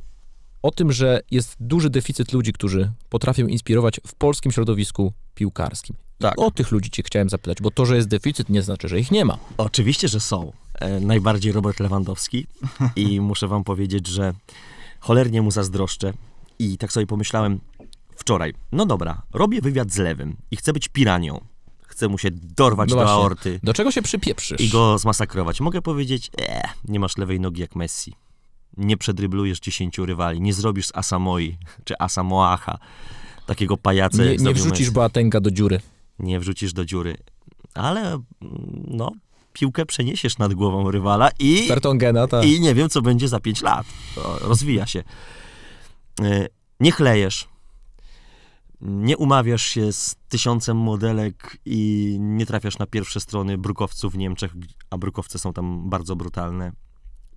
o tym, że jest duży deficyt ludzi, którzy potrafią inspirować w polskim środowisku piłkarskim. Tak. O tych ludzi cię chciałem zapytać, bo to, że jest deficyt, nie znaczy, że ich nie ma. Oczywiście, że są. E, najbardziej Robert Lewandowski i muszę wam powiedzieć, że cholernie mu zazdroszczę i tak sobie pomyślałem wczoraj, no dobra, robię wywiad z Lewym i chcę być piranią. Chcę mu się dorwać no do aorty. Do czego się przypieprzysz? I go zmasakrować. Mogę powiedzieć, e, nie masz lewej nogi jak Messi. Nie przedryblujesz dziesięciu rywali. Nie zrobisz z Asamoi czy Asamoaha takiego pajaca. Nie, nie wrzucisz Messi. Boatenga do dziury nie wrzucisz do dziury. Ale mm, no, piłkę przeniesiesz nad głową rywala i. Gena, tak. I nie wiem, co będzie za 5 lat. To rozwija się. E, nie chlejesz. Nie umawiasz się z tysiącem modelek i nie trafiasz na pierwsze strony brukowców w Niemczech, a brukowce są tam bardzo brutalne.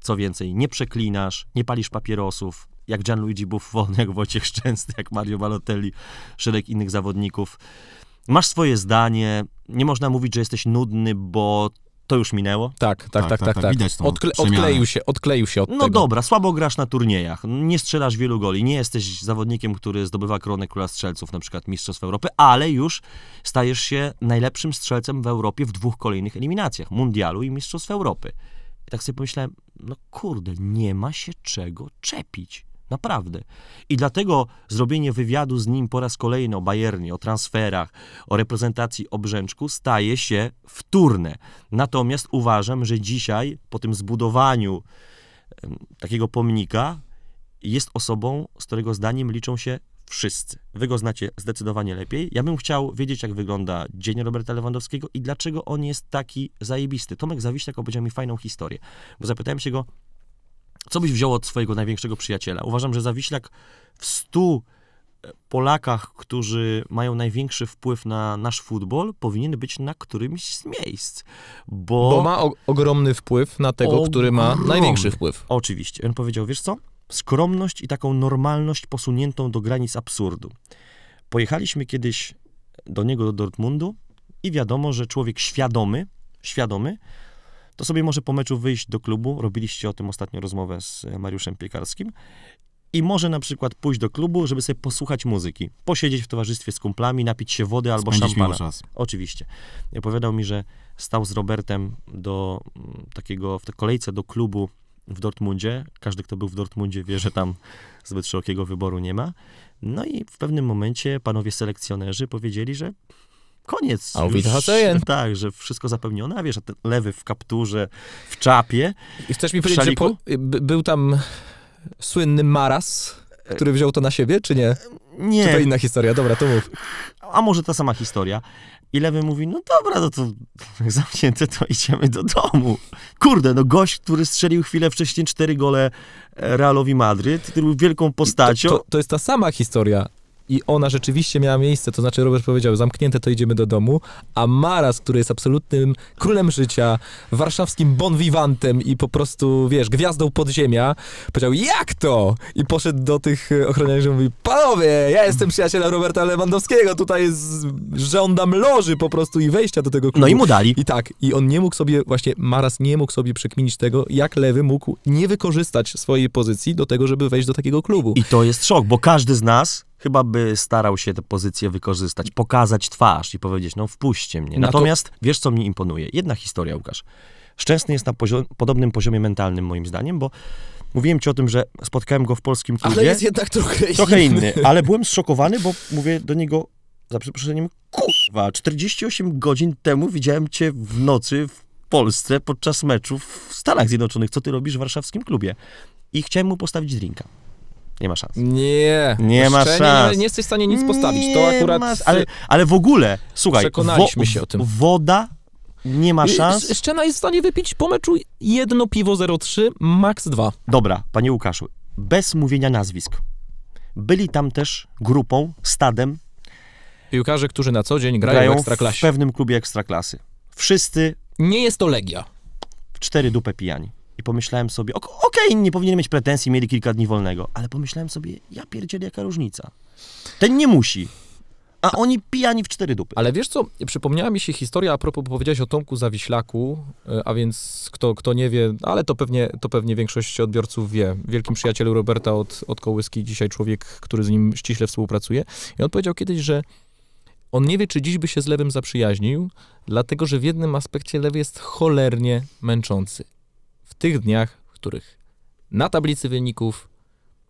Co więcej, nie przeklinasz, nie palisz papierosów, jak Gianluigi Buffon, jak Wojciech Szczęsny, jak Mario Balotelli, szereg innych zawodników masz swoje zdanie, nie można mówić, że jesteś nudny, bo to już minęło? Tak, tak, tak, tak. tak, tak, tak. tak. odkleił się, odkleił się od No dobra, słabo grasz na turniejach, nie strzelasz wielu goli, nie jesteś zawodnikiem, który zdobywa koronę króla strzelców, na przykład Mistrzostw Europy, ale już stajesz się najlepszym strzelcem w Europie w dwóch kolejnych eliminacjach, Mundialu i Mistrzostw Europy. I tak sobie pomyślałem, no kurde, nie ma się czego czepić. Naprawdę. I dlatego zrobienie wywiadu z nim po raz kolejny o Bayernie, o transferach, o reprezentacji obrzęczku staje się wtórne. Natomiast uważam, że dzisiaj po tym zbudowaniu takiego pomnika jest osobą, z którego zdaniem liczą się wszyscy. Wy go znacie zdecydowanie lepiej. Ja bym chciał wiedzieć, jak wygląda dzień Roberta Lewandowskiego i dlaczego on jest taki zajebisty. Tomek Zawiśniak opowiedział mi fajną historię, bo zapytałem się go, co byś wziął od swojego największego przyjaciela? Uważam, że Zawiślak w stu e, Polakach, którzy mają największy wpływ na nasz futbol, powinien być na którymś z miejsc. Bo, bo ma o, ogromny wpływ na tego, który ma największy wpływ. Oczywiście. On powiedział, wiesz co? Skromność i taką normalność posuniętą do granic absurdu. Pojechaliśmy kiedyś do niego, do Dortmundu i wiadomo, że człowiek świadomy, świadomy, to sobie może po meczu wyjść do klubu, robiliście o tym ostatnio rozmowę z e, Mariuszem Piekarskim, i może na przykład pójść do klubu, żeby sobie posłuchać muzyki, posiedzieć w towarzystwie z kumplami, napić się wody albo Spędzić szampana. Czas. Oczywiście. I e, opowiadał mi, że stał z Robertem do mm, takiego, w kolejce do klubu w Dortmundzie. Każdy, kto był w Dortmundzie wie, że tam zbyt szerokiego wyboru nie ma. No i w pewnym momencie panowie selekcjonerzy powiedzieli, że koniec. A już, Tak, że wszystko zapewnione, a wiesz, a ten lewy w kapturze, w czapie. I chcesz mi powiedzieć, że po, był tam słynny Maras, który wziął to na siebie, czy nie? Nie. Czy to inna historia? Dobra, to mów. A może ta sama historia. I lewy mówi, no dobra, no to zamknięte, to idziemy do domu. Kurde, no gość, który strzelił chwilę wcześniej cztery gole Realowi Madryt, który był wielką postacią. To, to, to, jest ta sama historia, i ona rzeczywiście miała miejsce, to znaczy Robert powiedział, zamknięte to idziemy do domu, a Maras, który jest absolutnym królem życia, warszawskim bon vivantem i po prostu, wiesz, gwiazdą podziemia, powiedział, jak to? I poszedł do tych e, ochroniarzy i mówi, panowie, ja jestem przyjacielem Roberta Lewandowskiego, tutaj jest, żądam loży po prostu i wejścia do tego klubu. No i mu dali. I tak, i on nie mógł sobie, właśnie Maras nie mógł sobie przekminić tego, jak Lewy mógł nie wykorzystać swojej pozycji do tego, żeby wejść do takiego klubu. I to jest szok, bo każdy z nas chyba by starał się tę pozycję wykorzystać, pokazać twarz i powiedzieć, no wpuśćcie mnie. No Natomiast wiesz, co mi imponuje? Jedna historia, Łukasz. Szczęsny jest na podobnym poziomie mentalnym, moim zdaniem, bo mówiłem ci o tym, że spotkałem go w polskim klubie. Ale jest jednak trochę, trochę inny. inny. Ale byłem zszokowany, bo mówię do niego, za przeproszeniem, kurwa, 48 godzin temu widziałem cię w nocy w Polsce podczas meczów w Stanach Zjednoczonych. Co ty robisz w warszawskim klubie? I chciałem mu postawić drinka. Nie ma szans. Nie. Nie ma szans. Nie, nie, jesteś w stanie nic postawić. Nie to akurat. Ma, e, ale, ale w ogóle, słuchaj, przekonaliśmy wo, się o tym. Woda nie ma e, szans. Szczena jest w stanie wypić po meczu jedno piwo 0,3, maks 2. Dobra, panie Łukaszu, bez mówienia nazwisk. Byli tam też grupą, stadem. Piłkarze, którzy na co dzień grają, grają w ekstraklasie. W pewnym klubie ekstraklasy. Wszyscy. Nie jest to legia. W cztery dupę pijani. I pomyślałem sobie, okej, okay, nie powinien mieć pretensji, mieli kilka dni wolnego, ale pomyślałem sobie, ja pierdzielę, jaka różnica. Ten nie musi. A oni pijani w cztery dupy. Ale wiesz co, przypomniała mi się historia, a propos powiedziałeś o Tomku Zawiślaku, e, a więc kto, kto nie wie, no ale to pewnie, to pewnie większość odbiorców wie. Wielkim przyjacielu Roberta od, od Kołyski, dzisiaj człowiek, który z nim ściśle współpracuje. I on powiedział kiedyś, że on nie wie, czy dziś by się z lewym zaprzyjaźnił, dlatego że w jednym aspekcie lewy jest cholernie męczący w tych dniach, w których na tablicy wyników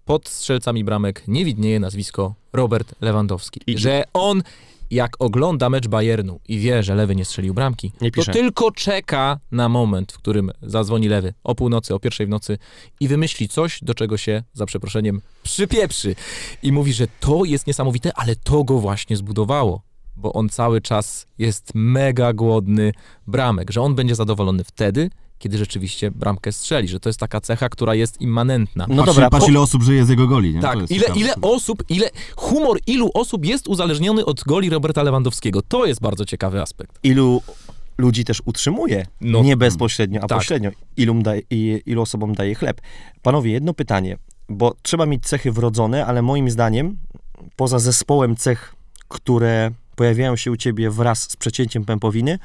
pod strzelcami bramek nie widnieje nazwisko Robert Lewandowski. I... Że on, jak ogląda mecz Bayernu i wie, że lewy nie strzelił bramki, nie to tylko czeka na moment, w którym zadzwoni lewy o północy, o pierwszej w nocy i wymyśli coś, do czego się, za przeproszeniem, przypieprzy. I mówi, że to jest niesamowite, ale to go właśnie zbudowało bo on cały czas jest mega głodny bramek, że on będzie zadowolony wtedy, kiedy rzeczywiście bramkę strzeli, że to jest taka cecha, która jest immanentna. No patrz, dobra, patrz po... ile osób żyje z jego goli. Nie? Tak, ile, ile osób, ile humor ilu osób jest uzależniony od goli Roberta Lewandowskiego. To jest bardzo ciekawy aspekt. Ilu ludzi też utrzymuje, no, nie mm, bezpośrednio, a tak. pośrednio. Ilu, daje, ilu osobom daje chleb. Panowie, jedno pytanie, bo trzeba mieć cechy wrodzone, ale moim zdaniem poza zespołem cech, które pojawiają się u ciebie wraz z przecięciem pępowiny,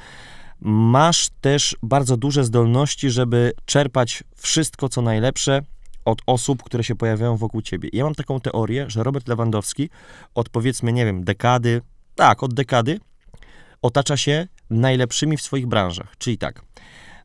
masz też bardzo duże zdolności, żeby czerpać wszystko, co najlepsze od osób, które się pojawiają wokół ciebie. Ja mam taką teorię, że Robert Lewandowski od powiedzmy, nie wiem, dekady, tak, od dekady otacza się najlepszymi w swoich branżach. Czyli tak,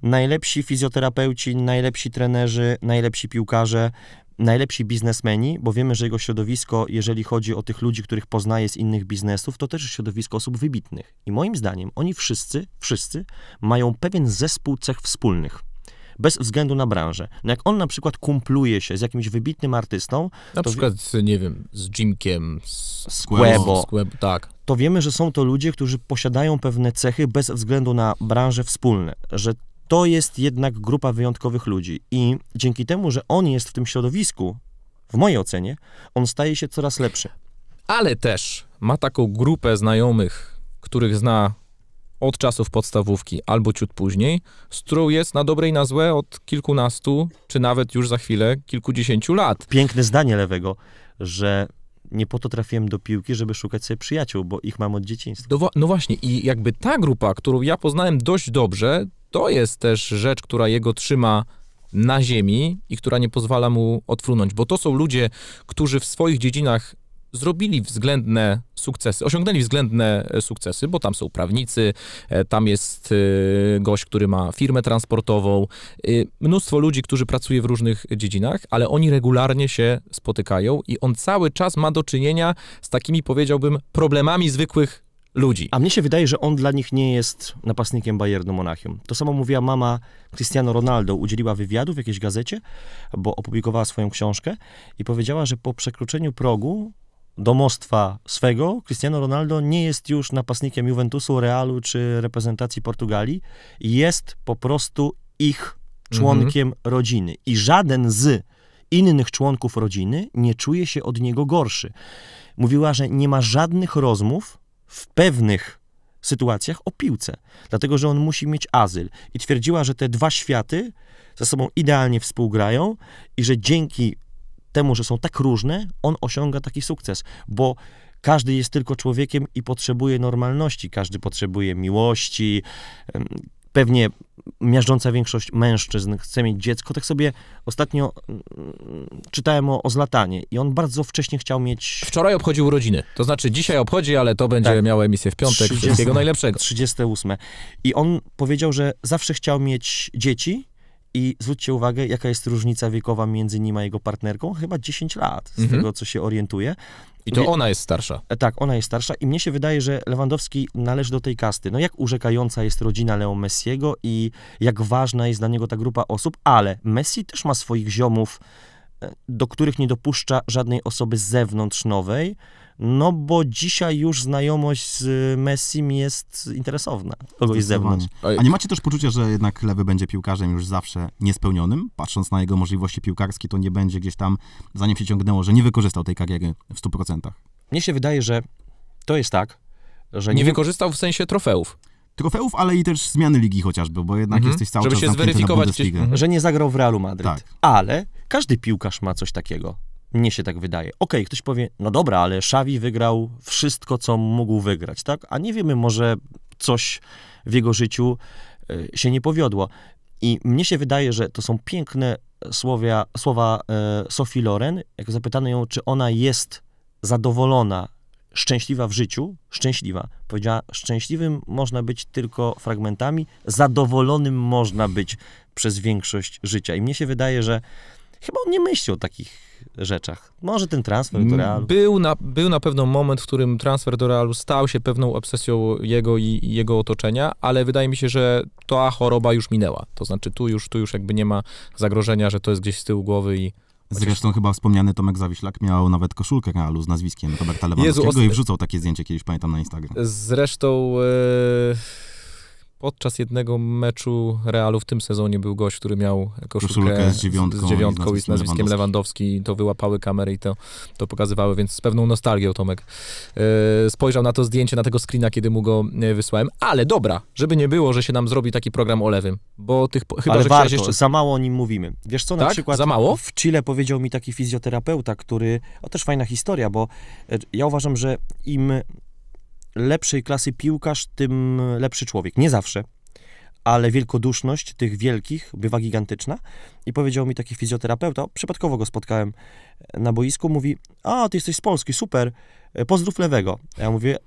najlepsi fizjoterapeuci, najlepsi trenerzy, najlepsi piłkarze, najlepsi biznesmeni, bo wiemy, że jego środowisko, jeżeli chodzi o tych ludzi, których poznaje z innych biznesów, to też jest środowisko osób wybitnych. I moim zdaniem oni wszyscy, wszyscy mają pewien zespół cech wspólnych bez względu na branżę. No jak on na przykład kumpluje się z jakimś wybitnym artystą. Na przykład, wie... nie wiem, z Jimkiem, z, z Quebo. tak. To wiemy, że są to ludzie, którzy posiadają pewne cechy bez względu na branżę wspólne, że to jest jednak grupa wyjątkowych ludzi i dzięki temu, że on jest w tym środowisku, w mojej ocenie, on staje się coraz lepszy. Ale też ma taką grupę znajomych, których zna od czasów podstawówki albo ciut później, z którą jest na dobre i na złe od kilkunastu, czy nawet już za chwilę kilkudziesięciu lat. Piękne zdanie lewego, że nie po to trafiłem do piłki, żeby szukać sobie przyjaciół, bo ich mam od dzieciństwa. no właśnie, i jakby ta grupa, którą ja poznałem dość dobrze, to jest też rzecz, która jego trzyma na ziemi i która nie pozwala mu odfrunąć, bo to są ludzie, którzy w swoich dziedzinach zrobili względne sukcesy, osiągnęli względne e, sukcesy, bo tam są prawnicy, e, tam jest e, gość, który ma firmę transportową, mnóstwo ludzi, którzy pracuje w różnych dziedzinach, ale oni regularnie się spotykają i on cały czas ma do czynienia z takimi, powiedziałbym, problemami zwykłych ludzi. A mnie się wydaje, że on dla nich nie jest napastnikiem Bayernu Monachium. To samo mówiła mama Cristiano Ronaldo, udzieliła wywiadu w jakiejś gazecie, bo opublikowała swoją książkę i powiedziała, że po przekroczeniu progu domostwa swego, Cristiano Ronaldo nie jest już napastnikiem Juventusu, Realu czy reprezentacji Portugalii. Jest po prostu ich członkiem mhm. rodziny. I żaden z innych członków rodziny nie czuje się od niego gorszy. Mówiła, że nie ma żadnych rozmów w pewnych sytuacjach o piłce, dlatego że on musi mieć azyl. I twierdziła, że te dwa światy ze sobą idealnie współgrają i że dzięki temu, że są tak różne, on osiąga taki sukces, bo każdy jest tylko człowiekiem i potrzebuje normalności, każdy potrzebuje miłości. Pewnie miażdżąca większość mężczyzn chce mieć dziecko. Tak sobie ostatnio mm, czytałem o, o Zlatanie i on bardzo wcześnie chciał mieć... Wczoraj obchodził urodziny. To znaczy dzisiaj obchodzi, ale to będzie tak. miało emisję w piątek. 30, wszystkiego najlepszego. 38. I on powiedział, że zawsze chciał mieć dzieci, i zwróćcie uwagę, jaka jest różnica wiekowa między nim a jego partnerką? Chyba 10 lat, z mhm. tego co się orientuję. I to ona jest starsza. E, tak, ona jest starsza i mnie się wydaje, że Lewandowski należy do tej kasty. No jak urzekająca jest rodzina Leo Messiego i jak ważna jest dla niego ta grupa osób, ale Messi też ma swoich ziomów, e, do których nie dopuszcza żadnej osoby z zewnątrz nowej, no bo dzisiaj już znajomość z y, mi jest interesowna, kogoś z zewnątrz. A nie macie też poczucia, że jednak Lewy będzie piłkarzem już zawsze niespełnionym? Patrząc na jego możliwości piłkarskie, to nie będzie gdzieś tam, zanim się ciągnęło, że nie wykorzystał tej kariery w 100%. Mnie się wydaje, że to jest tak, że... Nie, nie wykorzystał w sensie trofeów trofeów, ale i też zmiany ligi chociażby, bo jednak mhm. jesteś cały Żeby czas się zweryfikować, na Gdzieś, że nie zagrał w Realu Madryt. Tak. Ale każdy piłkarz ma coś takiego. Mnie się tak wydaje. Ok, ktoś powie, no dobra, ale Xavi wygrał wszystko, co mógł wygrać, tak? A nie wiemy, może coś w jego życiu e, się nie powiodło. I mnie się wydaje, że to są piękne słowia, słowa e, Sophie Loren, jak zapytano ją, czy ona jest zadowolona, szczęśliwa w życiu, szczęśliwa. Powiedziała, szczęśliwym można być tylko fragmentami, zadowolonym można być przez większość życia. I mnie się wydaje, że chyba on nie myśli o takich rzeczach. Może ten transfer do mm, Realu. Był na, był na pewno moment, w którym transfer do Realu stał się pewną obsesją jego i, jego otoczenia, ale wydaje mi się, że ta choroba już minęła. To znaczy tu już, tu już jakby nie ma zagrożenia, że to jest gdzieś z tyłu głowy i Zresztą chyba wspomniany Tomek Zawiślak miał nawet koszulkę Realu z nazwiskiem Roberta Lewandowskiego Jezu, i wrzucał takie zdjęcie kiedyś, pamiętam, na Instagram. Zresztą... Yy... Podczas jednego meczu Realu w tym sezonie był gość, który miał koszulkę z dziewiątką, z dziewiątką i z nazwiskiem Lewandowski. to wyłapały kamery i to, to pokazywały, więc z pewną nostalgią Tomek e, spojrzał na to zdjęcie, na tego screena, kiedy mu go e, wysłałem. Ale dobra, żeby nie było, że się nam zrobi taki program o lewym, bo tych chyba, Ale że warto, jeszcze... za mało o nim mówimy. Wiesz co, na tak? przykład za mało? w Chile powiedział mi taki fizjoterapeuta, który, o też fajna historia, bo e, ja uważam, że im lepszej klasy piłkarz, tym lepszy człowiek. Nie zawsze, ale wielkoduszność tych wielkich bywa gigantyczna. I powiedział mi taki fizjoterapeuta, przypadkowo go spotkałem na boisku, mówi, a, ty jesteś z Polski, super, e, pozdrów lewego. Ja mówię,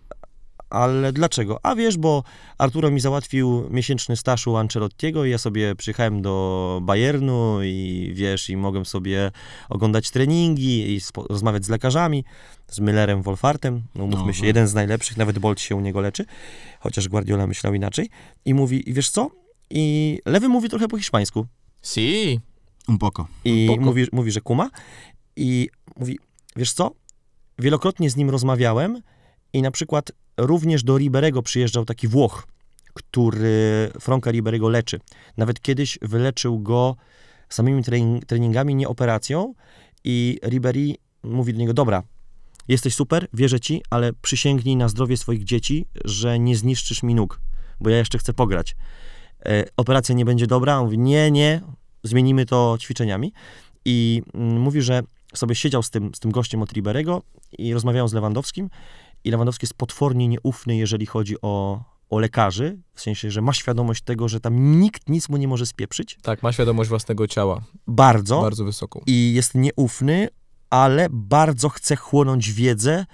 ale dlaczego? A wiesz, bo Arturo mi załatwił miesięczny staż u Ancelottiego i ja sobie przyjechałem do Bayernu i wiesz, i mogłem sobie oglądać treningi i rozmawiać z lekarzami, z Müllerem Wolfartem, no mówmy no, się, no. jeden z najlepszych, nawet Bolt się u niego leczy, chociaż Guardiola myślał inaczej. I mówi, i wiesz co? I Lewy mówi trochę po hiszpańsku. Si. Un poco. I Un poco. Mówi, mówi, że kuma. I mówi, wiesz co? Wielokrotnie z nim rozmawiałem, i na przykład również do Riberego przyjeżdżał taki Włoch, który Franka Riberego leczy. Nawet kiedyś wyleczył go samymi treningami, nie operacją i Ribery mówi do niego, dobra, jesteś super, wierzę ci, ale przysięgnij na zdrowie swoich dzieci, że nie zniszczysz mi nóg, bo ja jeszcze chcę pograć. E, operacja nie będzie dobra, on mówi, nie, nie, zmienimy to ćwiczeniami. I mm, mówi, że sobie siedział z tym, z tym gościem od Riberego i rozmawiał z Lewandowskim i Lewandowski jest potwornie nieufny, jeżeli chodzi o, o lekarzy, w sensie, że ma świadomość tego, że tam nikt nic mu nie może spieprzyć. Tak, ma świadomość własnego ciała. Bardzo. Bardzo wysoką. I jest nieufny, ale bardzo chce chłonąć wiedzę,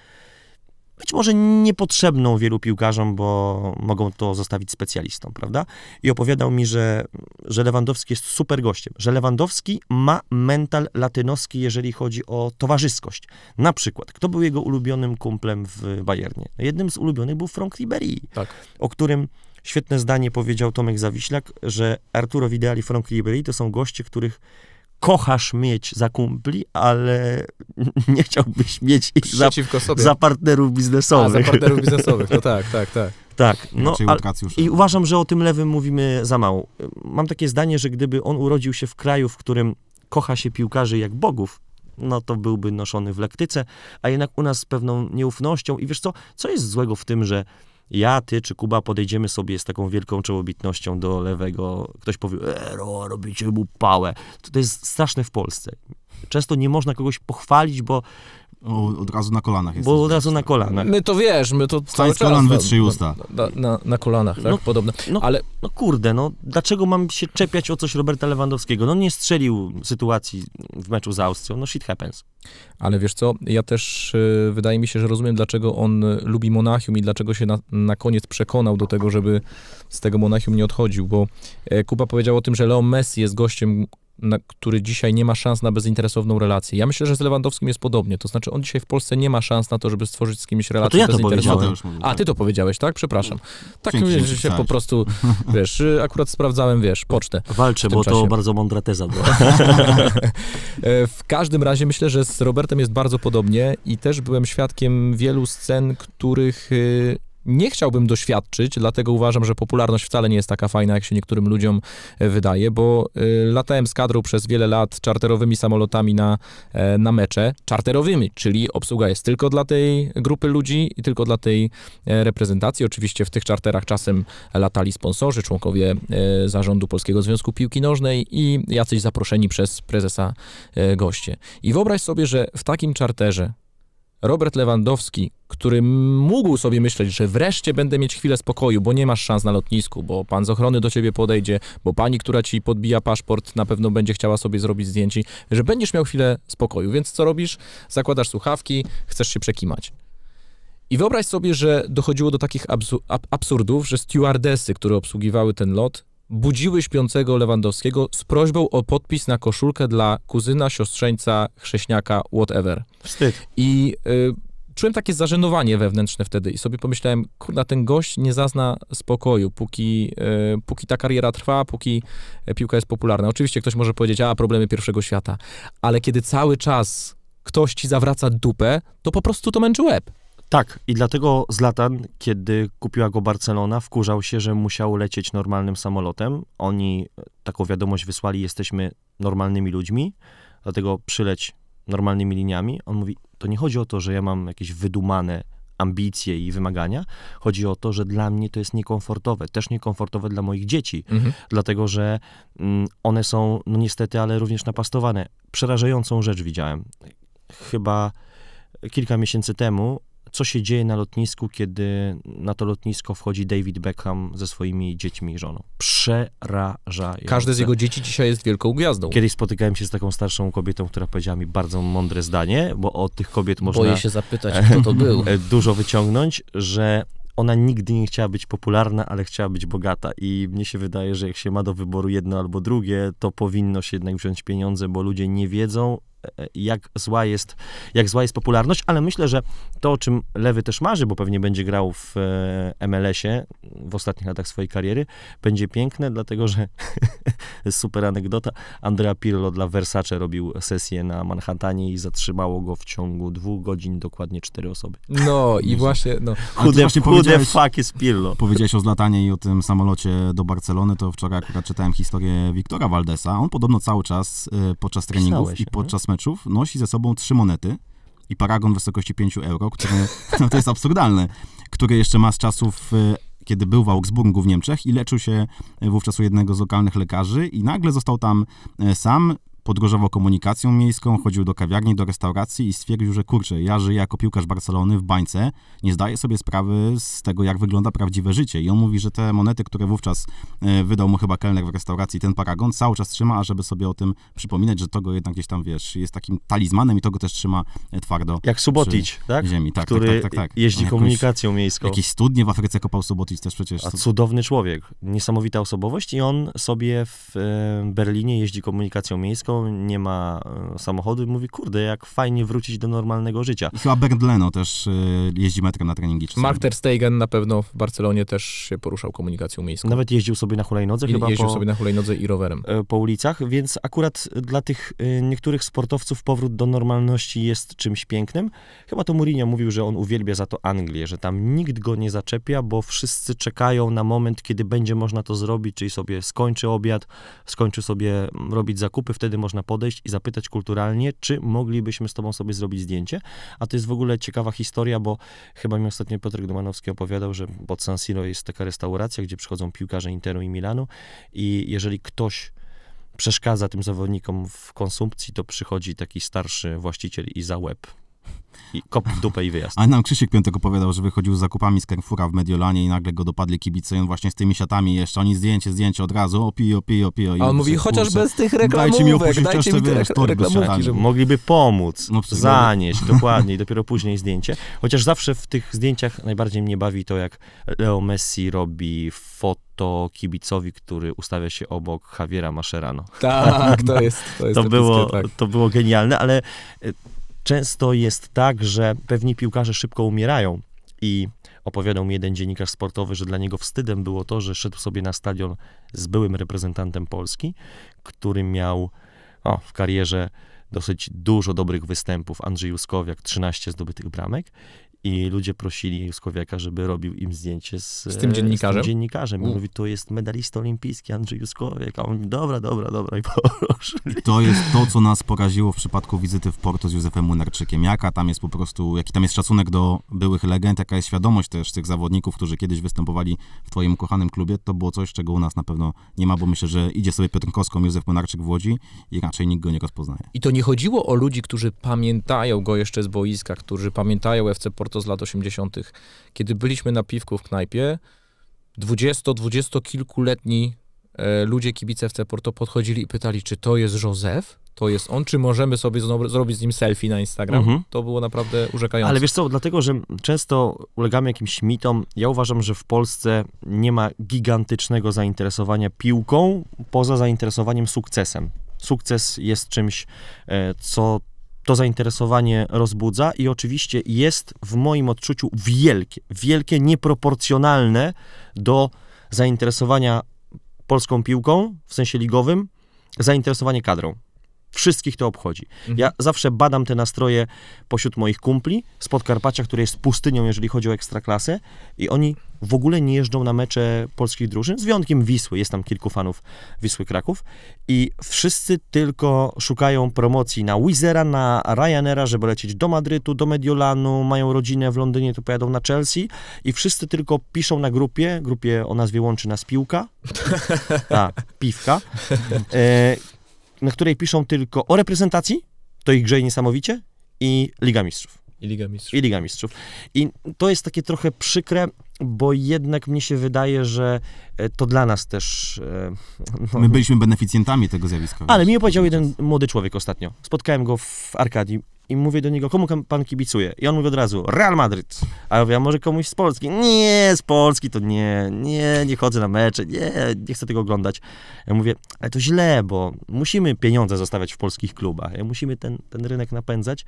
być może niepotrzebną wielu piłkarzom, bo mogą to zostawić specjalistom, prawda? I opowiadał mi, że, że Lewandowski jest super gościem, że Lewandowski ma mental latynoski, jeżeli chodzi o towarzyskość. Na przykład, kto był jego ulubionym kumplem w Bayernie? No, jednym z ulubionych był Frank Ribery, tak. o którym świetne zdanie powiedział Tomek Zawiślak, że Arturo Vidal i Frank Ribery to są goście, których kochasz mieć za kumpli, ale nie chciałbyś mieć ich za, za, partnerów biznesowych. A, za partnerów biznesowych, no tak, tak, tak. Tak, no, i uważam, że o tym lewym mówimy za mało. Mam takie zdanie, że gdyby on urodził się w kraju, w którym kocha się piłkarzy jak bogów, no to byłby noszony w lektyce, a jednak u nas z pewną nieufnością. I wiesz co, co jest złego w tym, że ja, ty czy Kuba podejdziemy sobie z taką wielką czołobitnością do lewego, ktoś powie, ero, robicie mu pałę. To, to jest straszne w Polsce. Często nie można kogoś pochwalić, bo od razu na kolanach jest. Bo od razu na kolanach. My to wiesz, my to Stań z kolan, no, wytrzyj no, usta. Na, na, na, kolanach, tak? No, Podobne. No, Ale... no kurde, no dlaczego mam się czepiać o coś Roberta Lewandowskiego? No nie strzelił sytuacji w meczu z Austrią, no shit happens. Ale wiesz co, ja też y, wydaje mi się, że rozumiem, dlaczego on y, lubi Monachium i dlaczego się na, na koniec przekonał do tego, żeby z tego Monachium nie odchodził, bo e, Kuba powiedział o tym, że Leo Messi jest gościem, na, który dzisiaj nie ma szans na bezinteresowną relację. Ja myślę, że z Lewandowskim jest podobnie. To znaczy, on dzisiaj w Polsce nie ma szans na to, żeby stworzyć z kimś relację no to ja to A, tak. ty to powiedziałeś, tak? Przepraszam. No. Tak, Dzięki, że się po prostu, wiesz, akurat sprawdzałem, wiesz, pocztę. Walczę, bo czasie. to bardzo mądra teza była. E, w każdym razie myślę, że z Robertem jest bardzo podobnie i też byłem świadkiem wielu scen, których y, nie chciałbym doświadczyć, dlatego uważam, że popularność wcale nie jest taka fajna, jak się niektórym ludziom e, wydaje, bo e, latałem z kadru przez wiele lat czarterowymi samolotami na, e, na mecze, czarterowymi, czyli obsługa jest tylko dla tej grupy ludzi i tylko dla tej reprezentacji. Oczywiście w tych czarterach czasem latali sponsorzy, członkowie zarządu Polskiego Związku Piłki Nożnej i jacyś zaproszeni przez prezesa goście. I wyobraź sobie, że w takim czarterze Robert Lewandowski, który mógł sobie myśleć, że wreszcie będę mieć chwilę spokoju, bo nie masz szans na lotnisku, bo pan z ochrony do ciebie podejdzie, bo pani, która ci podbija paszport, na pewno będzie chciała sobie zrobić zdjęcie, że będziesz miał chwilę spokoju. Więc co robisz? Zakładasz słuchawki, chcesz się przekimać. I wyobraź sobie, że dochodziło do takich absur ab absurdów, że stewardesy, które obsługiwały ten lot, budziły śpiącego Lewandowskiego z prośbą o podpis na koszulkę dla kuzyna, siostrzeńca, chrześniaka, whatever. Wstyd. I y, czułem takie zażenowanie wewnętrzne wtedy i sobie pomyślałem, kurna, ten gość nie zazna spokoju, póki, e, póki ta kariera trwa, póki e, piłka jest popularna. Oczywiście ktoś może powiedzieć, a problemy pierwszego świata, ale kiedy cały czas ktoś ci zawraca dupę, to po prostu to męczy łeb. Tak, i dlatego Zlatan, kiedy kupiła go Barcelona, wkurzał się, że musiał lecieć normalnym samolotem. Oni e, taką wiadomość wysłali, jesteśmy normalnymi ludźmi, dlatego przyleć normalnymi liniami. On mówi, to nie chodzi o to, że ja mam jakieś wydumane ambicje i wymagania. Chodzi o to, że dla mnie to jest niekomfortowe, też niekomfortowe dla moich dzieci, mhm. dlatego że mm, one są, no niestety, ale również napastowane. Przerażającą rzecz widziałem. Chyba kilka miesięcy temu co się dzieje na lotnisku, kiedy na to lotnisko wchodzi David Beckham ze swoimi dziećmi i żoną. Przerażające. Każde z jego dzieci dzisiaj jest wielką gwiazdą. Kiedyś spotykałem się z taką starszą kobietą, która powiedziała mi bardzo mądre zdanie, bo od tych kobiet można... Boję się zapytać, kto to był. ...dużo wyciągnąć, że ona nigdy nie chciała być popularna, ale chciała być bogata. I mnie się wydaje, że jak się ma do wyboru jedno albo drugie, to powinno się jednak wziąć pieniądze, bo ludzie nie wiedzą, jak zła jest, jak zła jest popularność, ale myślę, że to, o czym Lewy też marzy, bo pewnie będzie grał w e, MLS-ie w ostatnich latach swojej kariery, będzie piękne, dlatego że super anegdota, Andrea Pirlo dla Versace robił sesję na Manhattanie i zatrzymało go w ciągu dwóch godzin dokładnie cztery osoby. No i właśnie, no. Chude, właśnie chude fuck jest Pirlo. Powiedziałeś o zlatanie i o tym samolocie do Barcelony, to wczoraj akurat czytałem historię Wiktora Valdesa On podobno cały czas e, podczas treningów Pisałeś, i podczas meczów meczów nosi ze sobą trzy monety i paragon w wysokości 5 euro, który, no to jest absurdalne, który jeszcze ma z czasów e, kiedy był w Augsburgu w Niemczech i leczył się e, wówczas u jednego z lokalnych lekarzy i nagle został tam e, sam, podróżował komunikacją miejską, chodził do kawiarni, do restauracji i stwierdził, że kurczę, ja żyję jako piłkarz Barcelony w bańce, nie zdaję sobie sprawy z tego, jak wygląda prawdziwe życie. I on mówi, że te monety, które wówczas e, wydał mu chyba kelner w restauracji, ten paragon cały czas trzyma, ażeby sobie o tym przypominać, że to go jednak gdzieś tam, wiesz, jest takim talizmanem i to go też trzyma e, twardo. Jak Subotic, tak? Ziemi. Tak, tak, Który tak, tak, tak, tak. jeździ komunikacją miejską. Jakieś studnie w Afryce kopał Subotic też przecież. A cudowny człowiek, niesamowita osobowość i on sobie w e, Berlinie jeździ komunikacją miejską, nie ma e, samochodu i mówi, kurde, jak fajnie wrócić do normalnego życia. chyba Bernd Leno też e, jeździ metrem na treningi. Mark Ter Stegen na pewno w Barcelonie też się poruszał komunikacją miejską. Nawet jeździł sobie na hulajnodze I, chyba. Jeździł po, sobie na hulajnodze i rowerem. E, po ulicach, więc akurat dla tych niektórych sportowców powrót do normalności jest czymś pięknym. Chyba to Mourinho mówił, że on uwielbia za to Anglię, że tam nikt go nie zaczepia, bo wszyscy czekają na moment, kiedy będzie można to zrobić, czyli sobie skończy obiad, skończy sobie robić zakupy, wtedy może można podejść i zapytać kulturalnie, czy moglibyśmy z tobą sobie zrobić zdjęcie. A to jest w ogóle ciekawa historia, bo chyba mi ostatnio Piotr Domanowski opowiadał, że pod San Siro jest taka restauracja, gdzie przychodzą piłkarze Interu i Milanu i jeżeli ktoś przeszkadza tym zawodnikom w konsumpcji, to przychodzi taki starszy właściciel i za łeb i kop w dupę i wyjazd. A nam Krzysiek Piątek opowiadał, że wychodził z zakupami z Carrefoura w Mediolanie i nagle go dopadli kibice i on właśnie z tymi siatami jeszcze, oni zdjęcie, zdjęcie od razu, opij, opij, opij. A on mówi, chociaż bez tych reklamówek, dajcie mi, opuścić, dajcie mi te wiesz, reklamówki. Żeby... Mogliby pomóc, no, zanieść, dokładnie, i dopiero później zdjęcie. Chociaż zawsze w tych zdjęciach najbardziej mnie bawi to, jak Leo Messi robi foto kibicowi, który ustawia się obok Javiera Mascherano. Tak, to jest, to, jest to było, tak. to było genialne, ale e, Często jest tak, że pewni piłkarze szybko umierają i opowiadał mi jeden dziennikarz sportowy, że dla niego wstydem było to, że szedł sobie na stadion z byłym reprezentantem Polski, który miał o, w karierze dosyć dużo dobrych występów. Andrzej Juskowiak, 13 zdobytych bramek i ludzie prosili Juskowiaka, żeby robił im zdjęcie z, z tym dziennikarzem. Z tym dziennikarzem. I mówi, to jest medalista olimpijski Andrzej Juskowiak. A on mówi, dobra, dobra, dobra i poruszyli. To jest to, co nas poraziło w przypadku wizyty w Porto z Józefem Młynarczykiem. Jaka tam jest po prostu, jaki tam jest szacunek do byłych legend, jaka jest świadomość też tych zawodników, którzy kiedyś występowali w twoim kochanym klubie. To było coś, czego u nas na pewno nie ma, bo myślę, że idzie sobie Piotrkowską Koską, Józef Młynarczyk w Łodzi i raczej nikt go nie rozpoznaje. I to nie chodziło o ludzi, którzy pamiętają go jeszcze z boiska, którzy pamiętają FC Porto to z lat 80., kiedy byliśmy na piwku w knajpie, 20-20 kilkuletni e, ludzie, kibice w Porto podchodzili i pytali, czy to jest Józef? To jest on, czy możemy sobie znowu, zrobić z nim selfie na Instagram? Mhm. To było naprawdę urzekające. Ale wiesz co, dlatego, że często ulegamy jakimś mitom. Ja uważam, że w Polsce nie ma gigantycznego zainteresowania piłką poza zainteresowaniem sukcesem. Sukces jest czymś, e, co to zainteresowanie rozbudza i oczywiście jest w moim odczuciu wielkie, wielkie, nieproporcjonalne do zainteresowania polską piłką w sensie ligowym, zainteresowanie kadrą. Wszystkich to obchodzi. Mhm. Ja zawsze badam te nastroje pośród moich kumpli z Podkarpacia, które jest pustynią, jeżeli chodzi o ekstraklasę i oni w ogóle nie jeżdżą na mecze polskich drużyn, z wyjątkiem Wisły, jest tam kilku fanów Wisły Kraków i wszyscy tylko szukają promocji na Wizera, na Ryanaira, żeby lecieć do Madrytu, do Mediolanu, mają rodzinę w Londynie, to pojadą na Chelsea i wszyscy tylko piszą na grupie, grupie o nazwie Łączy Nas Piłka, ta, Piwka, e, na której piszą tylko o reprezentacji, to ich grzeje niesamowicie i Liga Mistrzów. I Liga Mistrzów. I Liga Mistrzów. I to jest takie trochę przykre, bo jednak mnie się wydaje, że e, to dla nas też... E, no, My byliśmy beneficjentami tego zjawiska. Ale mi opowiedział jeden młody człowiek ostatnio. Spotkałem go w Arkadii i mówię do niego, komu pan kibicuje? I on mówi od razu, Real Madryt. A ja mówię, a może komuś z Polski? Nie, z Polski to nie, nie, nie chodzę na mecze, nie, nie chcę tego oglądać. Ja mówię, ale to źle, bo musimy pieniądze zostawiać w polskich klubach, musimy ten, ten rynek napędzać.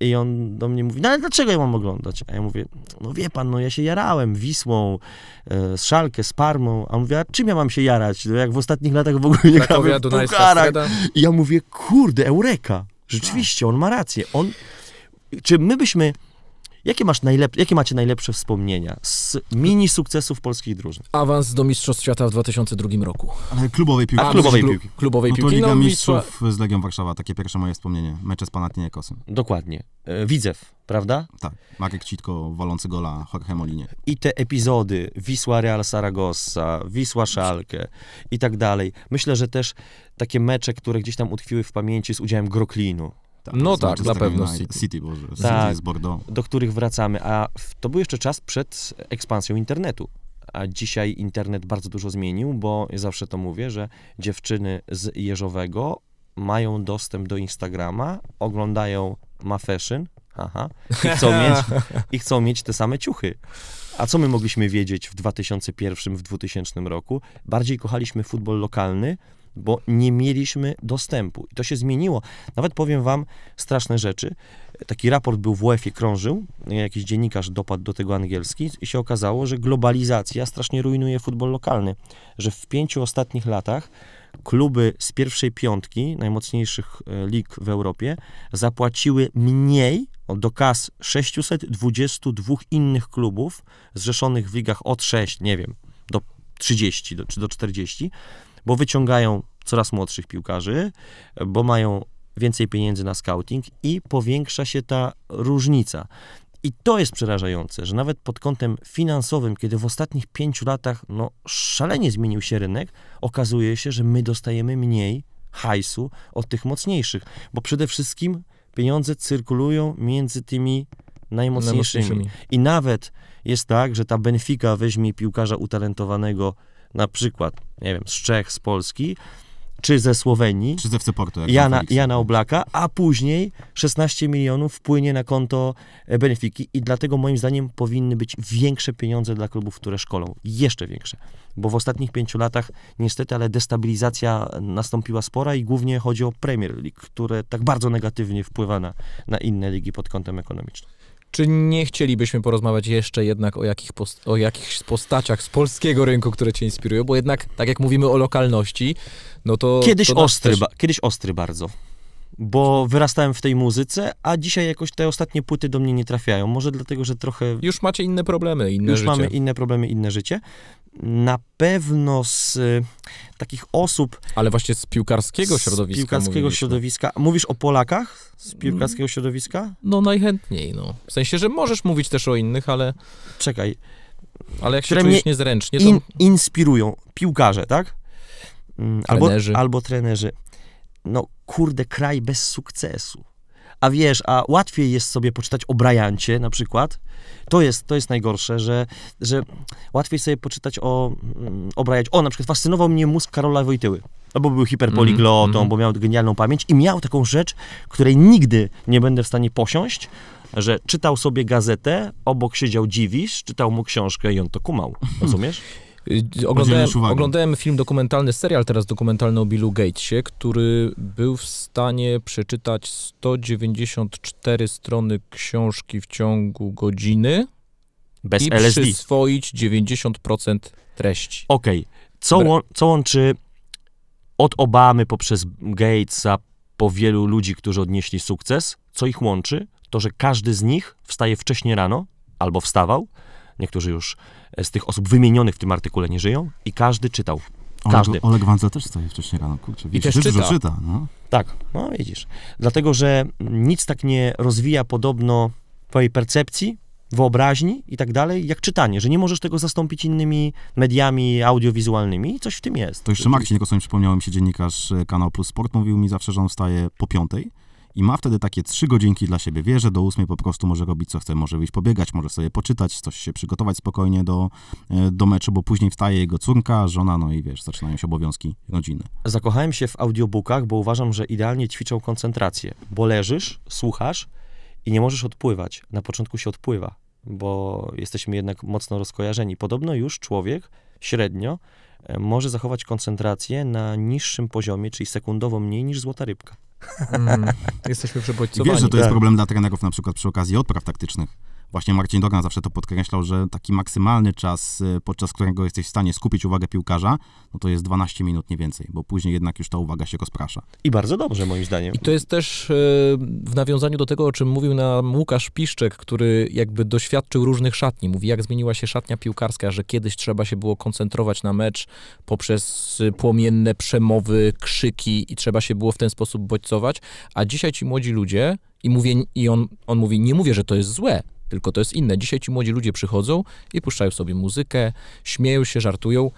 I on do mnie mówi, no ale dlaczego ja mam oglądać? A ja mówię, no wie pan, no ja się jarałem Wisłą, e, z Szalkę, z Parmą. A on mówi, a czym ja mam się jarać? No jak w ostatnich latach w ogóle nie grałem w Pucharach. I ja mówię, kurde, eureka. Rzeczywiście, on ma rację. On, czy my byśmy Jakie, masz najlep- jakie macie najlepsze wspomnienia z mini sukcesów polskich drużyn? Awans do Mistrzostw Świata w 2002 roku. Ale klubowej piłki. A, klubowej piłki. Klubowej no to piłki. Liga no, Mistrzów z Legią Warszawa, takie pierwsze moje wspomnienie. Mecze z Panathinaikosem. Dokładnie. E, Widzew, prawda? Tak. Marek Citko, walący gola Jorge Molinie. I te epizody Wisła Real Saragossa, Wisła Szalkę i tak dalej. Myślę, że też takie mecze, które gdzieś tam utkwiły w pamięci z udziałem Groklinu tak, no tak, znaczy na pewno City. Tak. City, Boże, tak, Bordeaux. Do których wracamy. A to był jeszcze czas przed ekspansją internetu. A dzisiaj internet bardzo dużo zmienił, bo zawsze to mówię, że dziewczyny z Jeżowego mają dostęp do Instagrama, oglądają ma fashion, aha, i chcą mieć, i chcą mieć te same ciuchy. A co my mogliśmy wiedzieć w 2001, w 2000 roku? Bardziej kochaliśmy futbol lokalny, bo nie mieliśmy dostępu. I to się zmieniło. Nawet powiem wam straszne rzeczy. Taki raport był w UEFA krążył, jakiś dziennikarz dopadł do tego angielski i się okazało, że globalizacja strasznie rujnuje futbol lokalny, że w pięciu ostatnich latach kluby z pierwszej piątki najmocniejszych e, lig w Europie zapłaciły mniej do kas 622 innych klubów zrzeszonych w ligach od 6, nie wiem, do 30 do, czy do 40 bo wyciągają coraz młodszych piłkarzy, bo mają więcej pieniędzy na scouting i powiększa się ta różnica. I to jest przerażające, że nawet pod kątem finansowym, kiedy w ostatnich pięciu latach no, szalenie zmienił się rynek, okazuje się, że my dostajemy mniej hajsu od tych mocniejszych, bo przede wszystkim pieniądze cyrkulują między tymi najmocniejszymi. najmocniejszymi. I nawet jest tak, że ta Benfica weźmie piłkarza utalentowanego na przykład, nie wiem, z Czech, z Polski, czy ze Słowenii, czy ze FC Porto, Jana, Jana Oblaka, a później 16 milionów wpłynie na konto e, Benefiki i dlatego moim zdaniem powinny być większe pieniądze dla klubów, które szkolą, jeszcze większe, bo w ostatnich pięciu latach niestety, ale destabilizacja nastąpiła spora i głównie chodzi o Premier League, które tak bardzo negatywnie wpływa na, na inne ligi pod kątem ekonomicznym. Czy nie chcielibyśmy porozmawiać jeszcze jednak o, jakich post- o jakichś postaciach z polskiego rynku, które cię inspirują? Bo jednak, tak jak mówimy o lokalności, no to... Kiedyś, to ostry, też... ba- kiedyś ostry bardzo bo wyrastałem w tej muzyce, a dzisiaj jakoś te ostatnie płyty do mnie nie trafiają. Może dlatego, że trochę. Już macie inne problemy, inne Już życie. mamy inne problemy, inne życie. Na pewno z y, takich osób. Ale właśnie z piłkarskiego środowiska. Z piłkarskiego mówiliśmy. środowiska. Mówisz o Polakach z piłkarskiego środowiska? No najchętniej, no. W sensie, że możesz mówić też o innych, ale. Czekaj. Ale jak się czujesz niezręcznie, to... in, inspirują piłkarze, tak? Mm, trenerzy. albo trenerzy no kurde, kraj bez sukcesu. A wiesz, a łatwiej jest sobie poczytać o Bryancie na przykład. To jest, to jest najgorsze, że, że łatwiej sobie poczytać o, mm, o Bryancie. O, na przykład fascynował mnie mózg Karola Wojtyły. No bo był hiperpoliglotą, mm -hmm. bo miał genialną pamięć i miał taką rzecz, której nigdy nie będę w stanie posiąść, że czytał sobie gazetę, obok siedział dziwisz, czytał mu książkę i on to kumał. Rozumiesz? Y, oglądałem, oglądałem, film dokumentalny, serial teraz dokumentalny o Billu Gatesie, który był w stanie przeczytać 194 strony książki w ciągu godziny Bez i LSD. przyswoić 90% treści. Okej, okay. co, co łączy od Obamy poprzez Gatesa po wielu ludzi, którzy odnieśli sukces, co ich łączy? To, że każdy z nich wstaje wcześniej rano, albo wstawał, Niektórzy już e, z tych osób wymienionych w tym artykule nie żyją i każdy czytał. Każdy. Oleg, Oleg Wandza też staje wcześniej rano, kurczę, widzisz, I też czyta. czyta no. Tak, no widzisz. Dlatego, że nic tak nie rozwija podobno twojej percepcji, wyobraźni i tak dalej, jak czytanie, że nie możesz tego zastąpić innymi mediami audiowizualnymi i coś w tym jest. To jeszcze Marcin Nicholson, przypomniał mi się dziennikarz e, Kanał Plus Sport, mówił mi zawsze, że on wstaje po piątej, i ma wtedy takie trzy godzinki dla siebie. Wie, że do ósmej po prostu może robić co chce, może wyjść pobiegać, może sobie poczytać, coś się przygotować spokojnie do, e, do meczu, bo później wstaje jego córka, żona, no i wiesz, zaczynają się obowiązki rodziny. Zakochałem się w audiobookach, bo uważam, że idealnie ćwiczą koncentrację, bo leżysz, słuchasz i nie możesz odpływać. Na początku się odpływa, bo jesteśmy jednak mocno rozkojarzeni. Podobno już człowiek średnio e, może zachować koncentrację na niższym poziomie, czyli sekundowo mniej niż złota rybka. Mm, jesteśmy przebodźcowani. Wiesz, że to jest tak. problem dla trenerów na przykład przy okazji odpraw taktycznych. Właśnie Marcin Dogan zawsze to podkreślał, że taki maksymalny czas, y, podczas którego jesteś w stanie skupić uwagę piłkarza, no to jest 12 minut, nie więcej, bo później jednak już ta uwaga się rozprasza. I bardzo dobrze, moim zdaniem. I to jest też y, w nawiązaniu do tego, o czym mówił nam Łukasz Piszczek, który jakby doświadczył różnych szatni. Mówi, jak zmieniła się szatnia piłkarska, że kiedyś trzeba się było koncentrować na mecz poprzez y, płomienne przemowy, krzyki i trzeba się było w ten sposób bodźcować, a dzisiaj ci młodzi ludzie i, mówię, i on, on mówi, nie mówię, że to jest złe, tylko to jest inne. Dzisiaj ci młodzi ludzie przychodzą i puszczają sobie muzykę, śmieją się, żartują.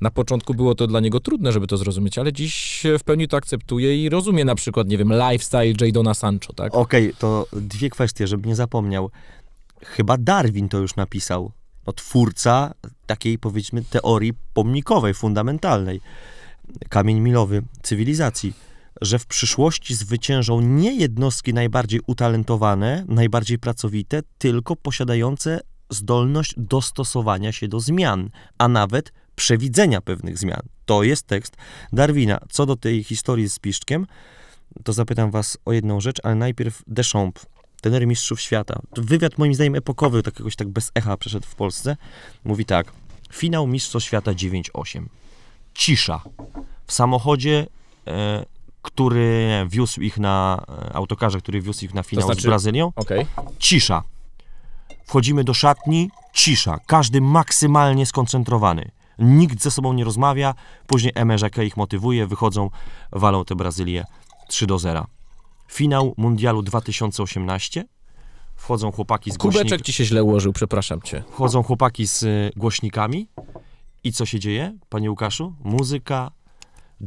Na początku było to dla niego trudne, żeby to zrozumieć, ale dziś w pełni to akceptuje i rozumie na przykład, nie wiem, lifestyle Jadona Sancho, tak? Okej, okay, to dwie kwestie, żeby nie zapomniał. Chyba Darwin to już napisał. No, twórca takiej, powiedzmy, teorii pomnikowej, fundamentalnej. Kamień milowy cywilizacji że w przyszłości zwyciężą nie jednostki najbardziej utalentowane, najbardziej pracowite, tylko posiadające zdolność dostosowania się do zmian, a nawet przewidzenia pewnych zmian. To jest tekst Darwina. Co do tej historii z Piszczkiem, to zapytam was o jedną rzecz, ale najpierw Deschamps, tener mistrzów świata. Wywiad moim zdaniem epokowy, tak jakoś tak bez echa przeszedł w Polsce. Mówi tak, finał mistrzostw świata 9-8. Cisza. W samochodzie e, który wiózł ich na e, autokarze, który wiózł ich na finał to znaczy... z Brazylią. Okay. Cisza. Wchodzimy do szatni, cisza. Każdy maksymalnie skoncentrowany. Nikt ze sobą nie rozmawia. Później Emerzeke ich motywuje, wychodzą, walą tę Brazylię 3 do 0. Finał Mundialu 2018. Wchodzą chłopaki z głośnikami. Kubeczek ci się źle ułożył, przepraszam cię. Wchodzą chłopaki z e, głośnikami. I co się dzieje, panie Łukaszu? Muzyka,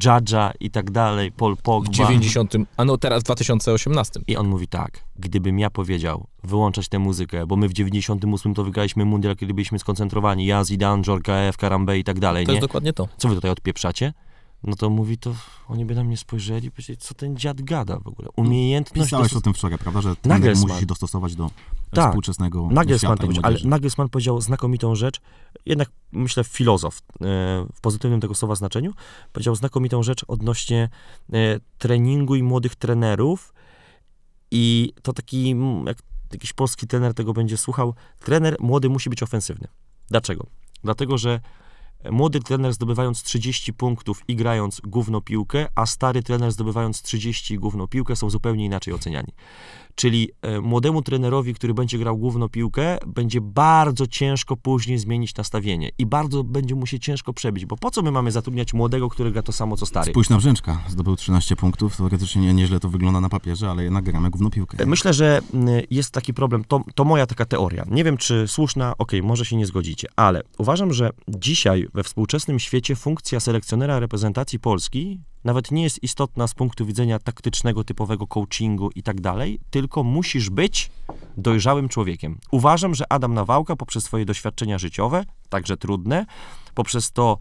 Jadża i tak dalej, Paul Pogba. W 90, a no teraz w 2018. I on mówi tak, gdybym ja powiedział wyłączać tę muzykę, bo my w 98 to wygraliśmy mundial, kiedy byliśmy skoncentrowani, ja, Zidane, Jorka F, Karambe i tak dalej, To nie? jest dokładnie to. Co wy tutaj odpieprzacie? No to mówi, to oni by na mnie spojrzeli i powiedzieli, co ten dziad gada w ogóle. Umiejętność... Pisałeś o tym wczoraj, prawda, że Nagelsmann. musi się dostosować do tak, współczesnego Nagelsmann świata powiedział, Ale Nagelsmann powiedział znakomitą rzecz, jednak myślę filozof e, w pozytywnym tego słowa znaczeniu, powiedział znakomitą rzecz odnośnie e, treningu i młodych trenerów i to taki, jak jakiś polski trener tego będzie słuchał, trener młody musi być ofensywny. Dlaczego? Dlatego, że młody trener zdobywając 30 punktów i grając gówno piłkę, a stary trener zdobywając 30 i gówno piłkę są zupełnie inaczej oceniani. Czyli e, młodemu trenerowi, który będzie grał główną piłkę, będzie bardzo ciężko później zmienić nastawienie i bardzo będzie mu się ciężko przebić, bo po co my mamy zatrudniać młodego, który gra to samo co stary? Spójrz na Brzęczka, zdobył 13 punktów, teoretycznie nie, nieźle to wygląda na papierze, ale jednak gramy główną piłkę. E, myślę, że jest taki problem, to, to moja taka teoria. Nie wiem, czy słuszna, ok, może się nie zgodzicie, ale uważam, że dzisiaj we współczesnym świecie funkcja selekcjonera reprezentacji Polski nawet nie jest istotna z punktu widzenia taktycznego, typowego coachingu i tak dalej, tylko musisz być dojrzałym człowiekiem. Uważam, że Adam Nawałka poprzez swoje doświadczenia życiowe, także trudne, poprzez to,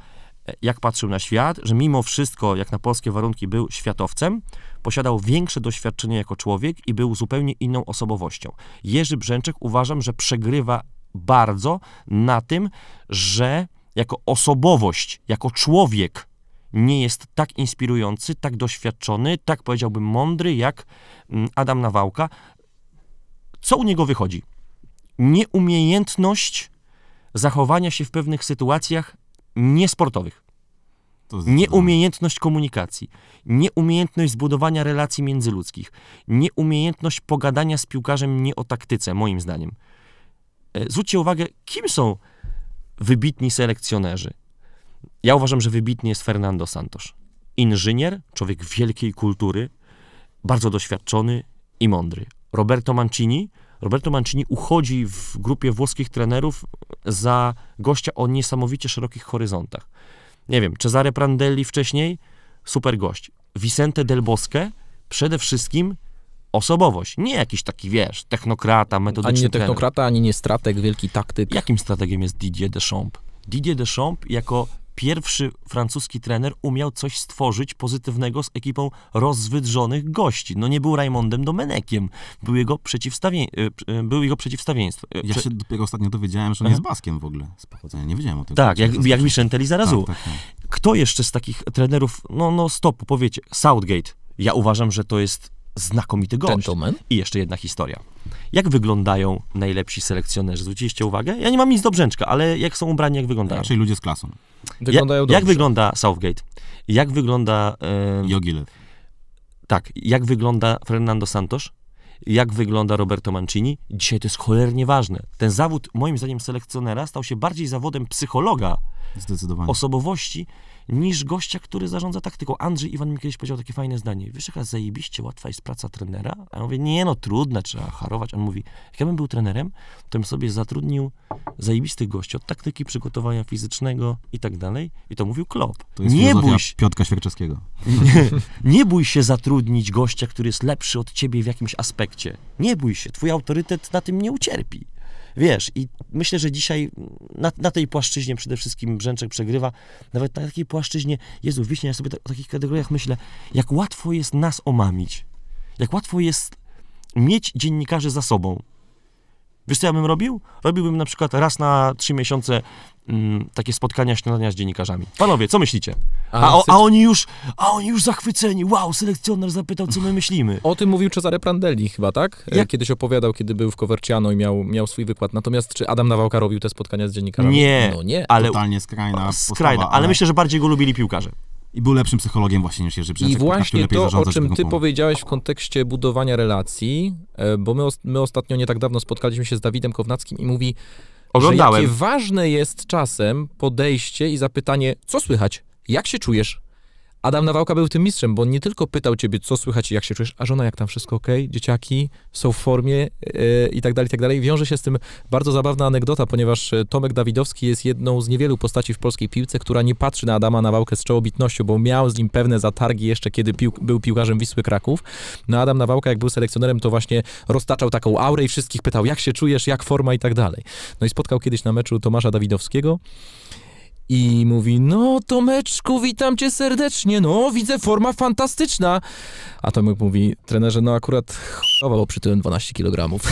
e, jak patrzył na świat, że mimo wszystko, jak na polskie warunki, był światowcem, posiadał większe doświadczenie jako człowiek i był zupełnie inną osobowością. Jerzy Brzęczek uważam, że przegrywa bardzo na tym, że jako osobowość, jako człowiek nie jest tak inspirujący, tak doświadczony, tak powiedziałbym mądry jak mm, Adam Nawałka. Co u niego wychodzi? Nieumiejętność zachowania się w pewnych sytuacjach niesportowych. Nieumiejętność komunikacji, nieumiejętność zbudowania relacji międzyludzkich, nieumiejętność pogadania z piłkarzem nie o taktyce, moim zdaniem. E, zwróćcie uwagę, kim są wybitni selekcjonerzy. Ja uważam, że wybitny jest Fernando Santos. Inżynier, człowiek wielkiej kultury, bardzo doświadczony i mądry. Roberto Mancini. Roberto Mancini uchodzi w grupie włoskich trenerów za gościa o niesamowicie szerokich horyzontach. Nie wiem, Cesare Prandelli wcześniej, super gość. Vicente Del Bosque, przede wszystkim osobowość. Nie jakiś taki, wiesz, technokrata, metodyczny Ani nie technokrata, trener. ani nie strateg, wielki taktyk. Jakim strategiem jest Didier Deschamps? Didier Deschamps jako pierwszy francuski trener umiał coś stworzyć pozytywnego z ekipą rozwydrzonych gości. No nie był Raimondem Domenekiem, był jego, przeciwstawie... E, e, był jego przeciwstawieństwo. E, ja się dopiero ostatnio dowiedziałem, że on Aha. jest Baskiem w ogóle z pochodzenia. Nie wiedziałem o tym. Tak, jak, jak i zarazu. Tak, tak, tak. Kto jeszcze z takich trenerów, no, no stop, powiecie, Southgate. Ja uważam, że to jest znakomity gość. Gentleman. I jeszcze jedna historia. Jak wyglądają najlepsi selekcjonerzy? Zwróciliście uwagę? Ja nie mam nic do brzęczka, ale jak są ubrani, jak wyglądają? Raczej ludzie z klasą. Wyglądają ja, dobrze. Jak wygląda Southgate? Jak wygląda... E... Jogilev. Tak. Jak wygląda Fernando Santos? jak wygląda Roberto Mancini. Dzisiaj to jest cholernie ważne. Ten zawód, moim zdaniem, selekcjonera stał się bardziej zawodem psychologa Zdecydowanie. osobowości niż gościa, który zarządza taktyką. Andrzej Iwan mi kiedyś powiedział takie fajne zdanie. Wiesz, jaka zajebiście łatwa jest praca trenera? A ja mówię, nie no, trudna, trzeba harować. On mówi, jak ja bym był trenerem, to bym sobie zatrudnił zajebistych gości od taktyki, przygotowania fizycznego i tak dalej. I to mówił Klop. nie bój się... Piotka Świerczewskiego. Nie, nie bój się zatrudnić gościa, który jest lepszy od ciebie w jakimś aspekcie. Nie bój się, twój autorytet na tym nie ucierpi. Wiesz, i myślę, że dzisiaj na, na tej płaszczyźnie przede wszystkim Brzęczek przegrywa. Nawet na takiej płaszczyźnie, Jezu, wiśnie, ja sobie o tak takich kategoriach myślę, jak łatwo jest nas omamić. Jak łatwo jest mieć dziennikarzy za sobą. Wiesz, co ja bym robił? Robiłbym na przykład raz na trzy miesiące Mm, takie spotkania, śniadania z dziennikarzami. Panowie, co myślicie? A, o, a, oni już, a oni już zachwyceni. Wow, selekcjoner zapytał, co my myślimy. O tym mówił Cezary Prandelli chyba, tak? E, Jak? Kiedyś opowiadał, kiedy był w Coverciano i miał, miał swój wykład. Natomiast czy Adam Nawałka robił te spotkania z dziennikarzami? Nie. No nie. Ale, Totalnie skrajna o, Skrajna, postawa, ale... ale myślę, że bardziej go lubili piłkarze. I był lepszym psychologiem właśnie niż Jerzy Brzęczek. I właśnie to, o czym ty komuś. powiedziałeś w kontekście budowania relacji, e, bo my, my ostatnio nie tak dawno spotkaliśmy się z Dawidem Kownackim i mówi, Oglądałem. Że jakie ważne jest czasem podejście i zapytanie, co słychać, jak się czujesz? Adam Nawałka był tym mistrzem, bo on nie tylko pytał ciebie, co słychać i jak się czujesz, a żona, jak tam wszystko ok, dzieciaki są w formie yy, i tak dalej, i tak dalej. Wiąże się z tym bardzo zabawna anegdota, ponieważ e, Tomek Dawidowski jest jedną z niewielu postaci w polskiej piłce, która nie patrzy na Adama Nawałkę z czołobitnością, bo miał z nim pewne zatargi jeszcze, kiedy pił, był piłkarzem Wisły Kraków. No Adam Nawałka, jak był selekcjonerem, to właśnie roztaczał taką aurę i wszystkich pytał, jak się czujesz, jak forma i tak dalej. No i spotkał kiedyś na meczu Tomasza Dawidowskiego i mówi: No, Tomeczku, witam cię serdecznie. No, widzę, forma fantastyczna. A Tomek mówi: Trenerze, no akurat chował przy tym 12 kg.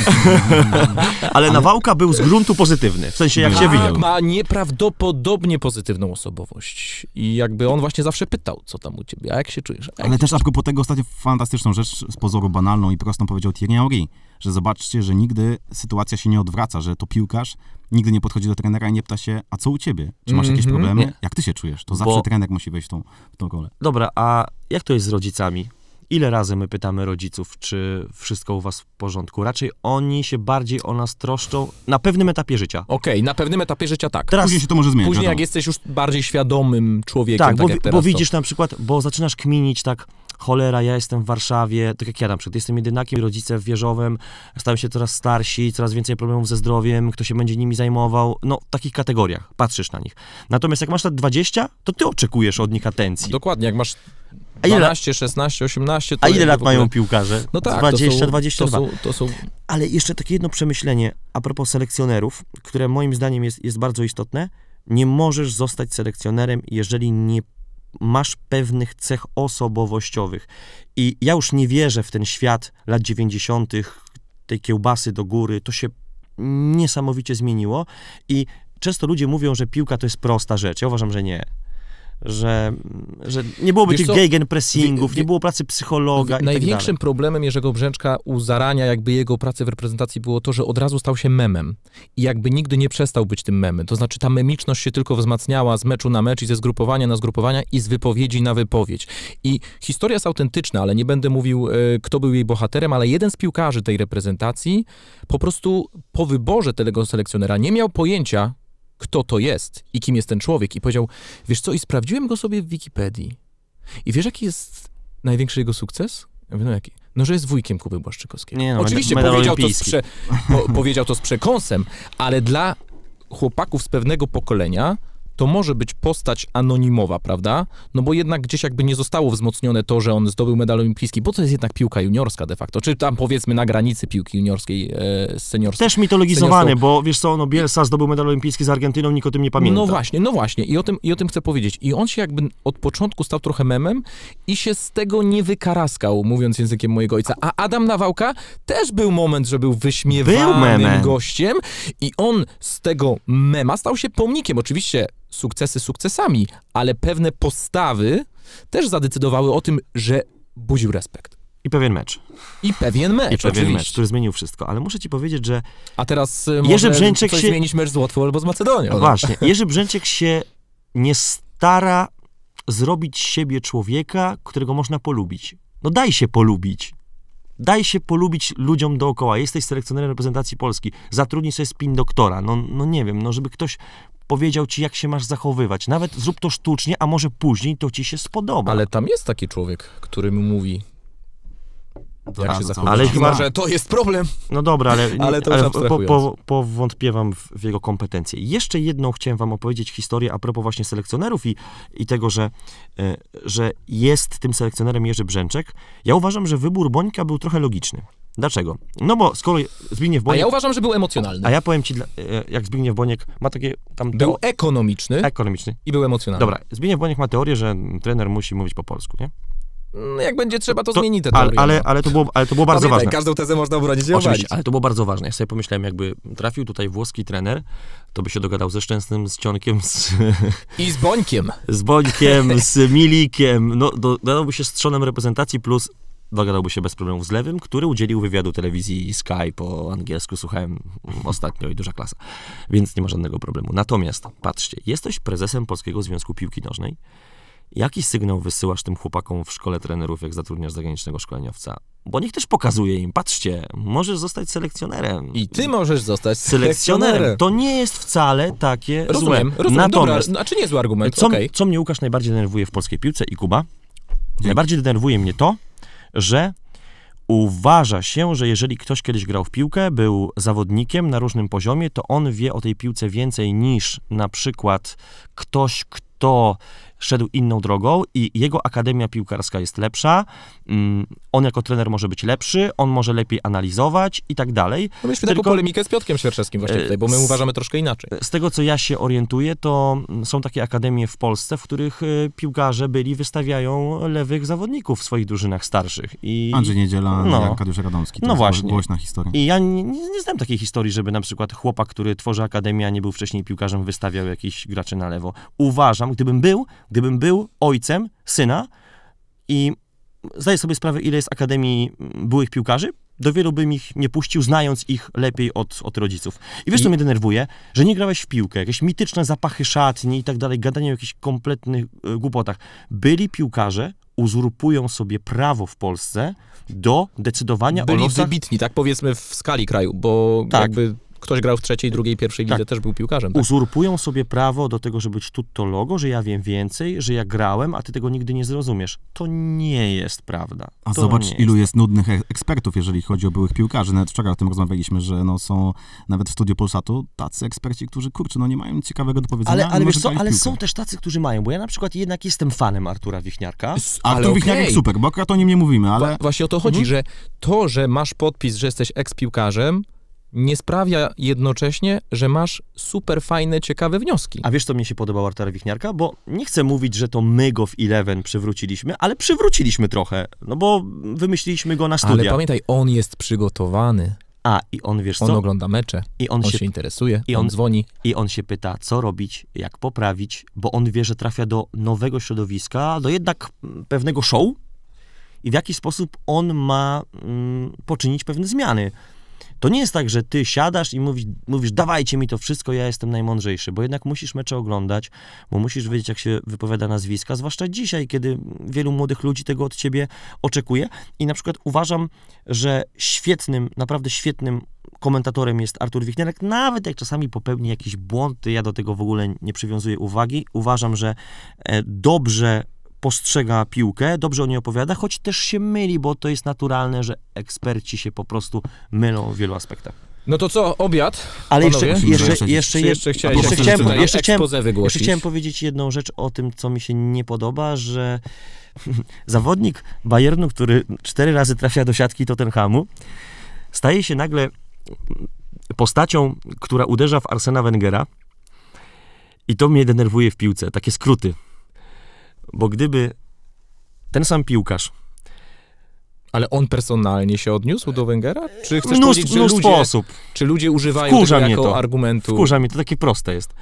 Ale Nawałka był z gruntu pozytywny, w sensie jak się widział. Ma nieprawdopodobnie pozytywną osobowość. I jakby on właśnie zawsze pytał, co tam u ciebie, a jak się czujesz. Jak Ale też a po tego ostatnio fantastyczną rzecz, z pozoru banalną i prostą powiedział Thierry Henry że zobaczcie, że nigdy sytuacja się nie odwraca, że to piłkarz nigdy nie podchodzi do trenera i nie pyta się, a co u ciebie? Czy masz jakieś mhm. problemy? Nie. Jak ty się czujesz? To zawsze Bo... trener musi wejść w tą, w tą rolę. Dobra, a jak to jest z rodzicami? Ile razy my pytamy rodziców, czy wszystko u was w porządku? Raczej oni się bardziej o nas troszczą na pewnym etapie życia. Okej, na pewnym etapie życia tak. Teraz, Później się to może zmienić. Później wiadomo. jak jesteś już bardziej świadomym człowiekiem, tak, tak bo, jak teraz bo to. widzisz na przykład, bo zaczynasz kminić tak, cholera, ja jestem w Warszawie, tak jak ja na przykład, jestem jedynakiem, rodzice w Wieżowym, stają się coraz starsi, coraz więcej problemów ze zdrowiem, kto się będzie nimi zajmował, no w takich kategoriach, patrzysz na nich. Natomiast jak masz lat 20, to ty oczekujesz od nich atencji. Dokładnie, jak masz 12, 16, 18. A ile lat mają piłkarze? No tak, 20, to są, 22. To są, to są... Ale jeszcze takie jedno przemyślenie a propos selekcjonerów, które moim zdaniem jest, jest bardzo istotne. Nie możesz zostać selekcjonerem, jeżeli nie masz pewnych cech osobowościowych. I ja już nie wierzę w ten świat lat 90., tej kiełbasy do góry. To się niesamowicie zmieniło i często ludzie mówią, że piłka to jest prosta rzecz. Ja uważam, że nie że, że nie byłoby Wiesz tych gegenpressingów, nie było pracy psychologa. W, tak największym tak problemem Jerzego Brzęczka u zarania jakby jego pracy w reprezentacji było to, że od razu stał się memem i jakby nigdy nie przestał być tym memem. To znaczy ta memiczność się tylko wzmacniała z meczu na mecz i ze zgrupowania na zgrupowania i z wypowiedzi na wypowiedź. I historia jest autentyczna, ale nie będę mówił, e, kto był jej bohaterem, ale jeden z piłkarzy tej reprezentacji po prostu po wyborze tego selekcjonera nie miał pojęcia, kto to jest i kim jest ten człowiek. I powiedział, wiesz co, i sprawdziłem go sobie w Wikipedii. I wiesz, jaki jest największy jego sukces? Ja mówię, no jaki? No, że jest wujkiem Kuby Błaszczykowskiego. Nie, no, Oczywiście powiedział to, prze, po, powiedział to z przekąsem, ale dla chłopaków z pewnego pokolenia to może być postać anonimowa, prawda? No bo jednak gdzieś jakby nie zostało wzmocnione to, że on zdobył medal olimpijski, bo to jest jednak piłka juniorska de facto, czy tam powiedzmy na granicy piłki juniorskiej e, seniorskiej. Też mitologizowany, bo wiesz co, no Bielsa zdobył medal olimpijski z Argentyną, nikt o tym nie pamięta. No właśnie, no właśnie i o tym, i o tym chcę powiedzieć. I on się jakby od początku stał trochę memem i się z tego nie wykaraskał, mówiąc językiem mojego ojca. A Adam Nawałka też był moment, że był wyśmiewanym był gościem i on z tego mema stał się pomnikiem. Oczywiście sukcesy sukcesami, ale pewne postawy też zadecydowały o tym, że budził respekt. I pewien mecz. I pewien mecz, I pewien oczywiście. mecz, który zmienił wszystko. Ale muszę ci powiedzieć, że... A teraz e, Jerzy Brzęczek się... zmienić mecz z Łotwą albo z Macedonią. No, no. właśnie. Jerzy Brzęczek się nie stara zrobić siebie człowieka, którego można polubić. No daj się polubić. Daj się polubić ludziom dookoła. Jesteś selekcjonerem reprezentacji Polski. Zatrudnij sobie spin doktora. No, no nie wiem, no żeby ktoś powiedział ci, jak się masz zachowywać. Nawet zrób to sztucznie, a może później to ci się spodoba. Ale tam jest taki człowiek, który mówi, jak się no zachowywać. Ale chyba, że to jest problem. No dobra, ale, ale, to ale po, po, powątpiewam w jego kompetencje. Jeszcze jedną chciałem wam opowiedzieć historię a propos właśnie selekcjonerów i, i tego, że, e, że jest tym selekcjonerem Jerzy Brzęczek. Ja uważam, że wybór Bońka był trochę logiczny. Dlaczego? No bo skoro Zbigniew Boniek... A ja uważam, że był emocjonalny. A ja powiem ci, e, jak Zbigniew Boniek ma takie tam... Był teo... ekonomiczny. Ekonomiczny. I był emocjonalny. Dobra, Zbigniew Boniek ma teorię, że trener musi mówić po polsku, nie? No jak będzie trzeba, to, to zmieni tę teorię. Ale, no. ale, to było, ale to było bardzo Pamiętaj, ważne. każdą tezę można obronić i Oczywiście, ale to było bardzo ważne. Ja sobie pomyślałem, jakby trafił tutaj włoski trener, to by się dogadał ze Szczęsnym, z Cionkiem, z... I z Bońkiem. Z Bońkiem, z Milikiem. No, dodałby się z trzonem reprezentacji plus dogadałby się bez problemów z lewym, który udzielił wywiadu telewizji Sky po angielsku, słuchałem ostatnio i duża klasa, więc nie ma żadnego problemu. Natomiast, patrzcie, jesteś prezesem Polskiego Związku Piłki Nożnej, jaki sygnał wysyłasz tym chłopakom w szkole trenerów, jak zatrudniasz zagranicznego szkoleniowca? Bo niech też pokazuje im, patrzcie, możesz zostać selekcjonerem. I ty możesz zostać selekcjonerem. To nie jest wcale takie rozumiem, złe. Rozumiem, Natomiast, dobra, no, a czy nie zły argument? Co, okay. co mnie Łukasz najbardziej denerwuje w polskiej piłce i Kuba? Dzięki. Najbardziej denerwuje mnie to, że uważa się, że jeżeli ktoś kiedyś grał w piłkę, był zawodnikiem na różnym poziomie, to on wie o tej piłce więcej niż na przykład ktoś, kto szedł inną drogą i jego akademia piłkarska jest lepsza, mm, on jako trener może być lepszy, on może lepiej analizować i tak dalej. No Tylko, taką polemikę z Piotkiem Świerczewskim właśnie e, tutaj, bo my z, uważamy troszkę inaczej. Z tego, co ja się orientuję, to są takie akademie w Polsce, w których e, piłkarze byli wystawiają lewych zawodników w swoich drużynach starszych. I, Andrzej Niedziela, no, Arkadiusz Radomski. To no właśnie. Głośna historia. I ja nie, nie, nie znam takiej historii, żeby na przykład chłopak, który tworzy akademię, a nie był wcześniej piłkarzem, wystawiał jakiś graczy na lewo. Uważam, gdybym był, Gdybym był ojcem syna i zdaję sobie sprawę, ile jest akademii byłych piłkarzy, do wielu bym ich nie puścił, znając ich lepiej od, od rodziców. I wiesz, I... co mnie denerwuje? Że nie grałeś w piłkę, jakieś mityczne zapachy szatni i tak dalej, gadanie o jakichś kompletnych y, głupotach. Byli piłkarze uzurpują sobie prawo w Polsce do decydowania Byli o losach... wybitni, tak powiedzmy w skali kraju, bo tak. jakby ktoś grał w trzeciej, drugiej, pierwszej tak. lidze, też był piłkarzem. Tak? Uzurpują sobie prawo do tego, żeby być tutto logo, że ja wiem więcej, że ja grałem, a ty tego nigdy nie zrozumiesz. To nie jest prawda. A to zobacz, ilu jest. nudnych e- ekspertów, jeżeli chodzi o byłych piłkarzy. Nawet wczoraj o tym rozmawialiśmy, że no są nawet w studiu Polsatu tacy eksperci, którzy kurczę, no nie mają ciekawego do powiedzenia. Ale, ale wiesz co, ale są też tacy, którzy mają, bo ja na przykład jednak jestem fanem Artura Wichniarka. S ale Artur okay. super, bo akurat o nim nie mówimy, ale... właśnie o to chodzi, mhm. że to, że masz podpis, że jesteś ekspiłkarzem, nie sprawia jednocześnie, że masz super fajne, ciekawe wnioski. A wiesz, co mi się podoba Artara Wichniarka? Bo nie chcę mówić, że to my go w Eleven przywróciliśmy, ale przywróciliśmy trochę, no bo wymyśliliśmy go na studia. Ale pamiętaj, on jest przygotowany. A, i on wiesz co? On ogląda mecze, i on, on się, się, interesuje, i on, on dzwoni. I on się pyta, co robić, jak poprawić, bo on wie, że trafia do nowego środowiska, do jednak pewnego show i w jaki sposób on ma mm, poczynić pewne zmiany. To nie jest tak, że ty siadasz i mówisz, mówisz dawajcie mi to wszystko, ja jestem najmądrzejszy, bo jednak musisz mecze oglądać, bo musisz wiedzieć, jak się wypowiada nazwiska, zwłaszcza dzisiaj, kiedy wielu młodych ludzi tego od ciebie oczekuje. I na przykład uważam, że świetnym, naprawdę świetnym komentatorem jest Artur Wichniarek, nawet jak czasami popełni jakiś błąd, ja do tego w ogóle nie przywiązuję uwagi. Uważam, że e, dobrze postrzega piłkę, dobrze o niej opowiada, choć też się myli, bo to jest naturalne, że eksperci się po prostu mylą w wielu aspektach. No to co, obiad? Ale jeszcze, jeszcze, jeszcze, jeszcze, jeszcze, chciałem, jeszcze, chciałem, jeszcze chciałem powiedzieć jedną rzecz o tym, co mi się nie podoba, że zawodnik Bayernu, który cztery razy trafia do siatki Tottenhamu, staje się nagle postacią, która uderza w Arsena Wengera i to mnie denerwuje w piłce, takie skróty. Bo gdyby ten sam piłkarz ale on personalnie się odniósł do Wengera? Czy chcesz mnóstwo, powiedzieć, że mnóstwo ludzie, osób. Czy ludzie używają Wkurza tego jako to. argumentu? Wkurza mnie, to takie proste jest.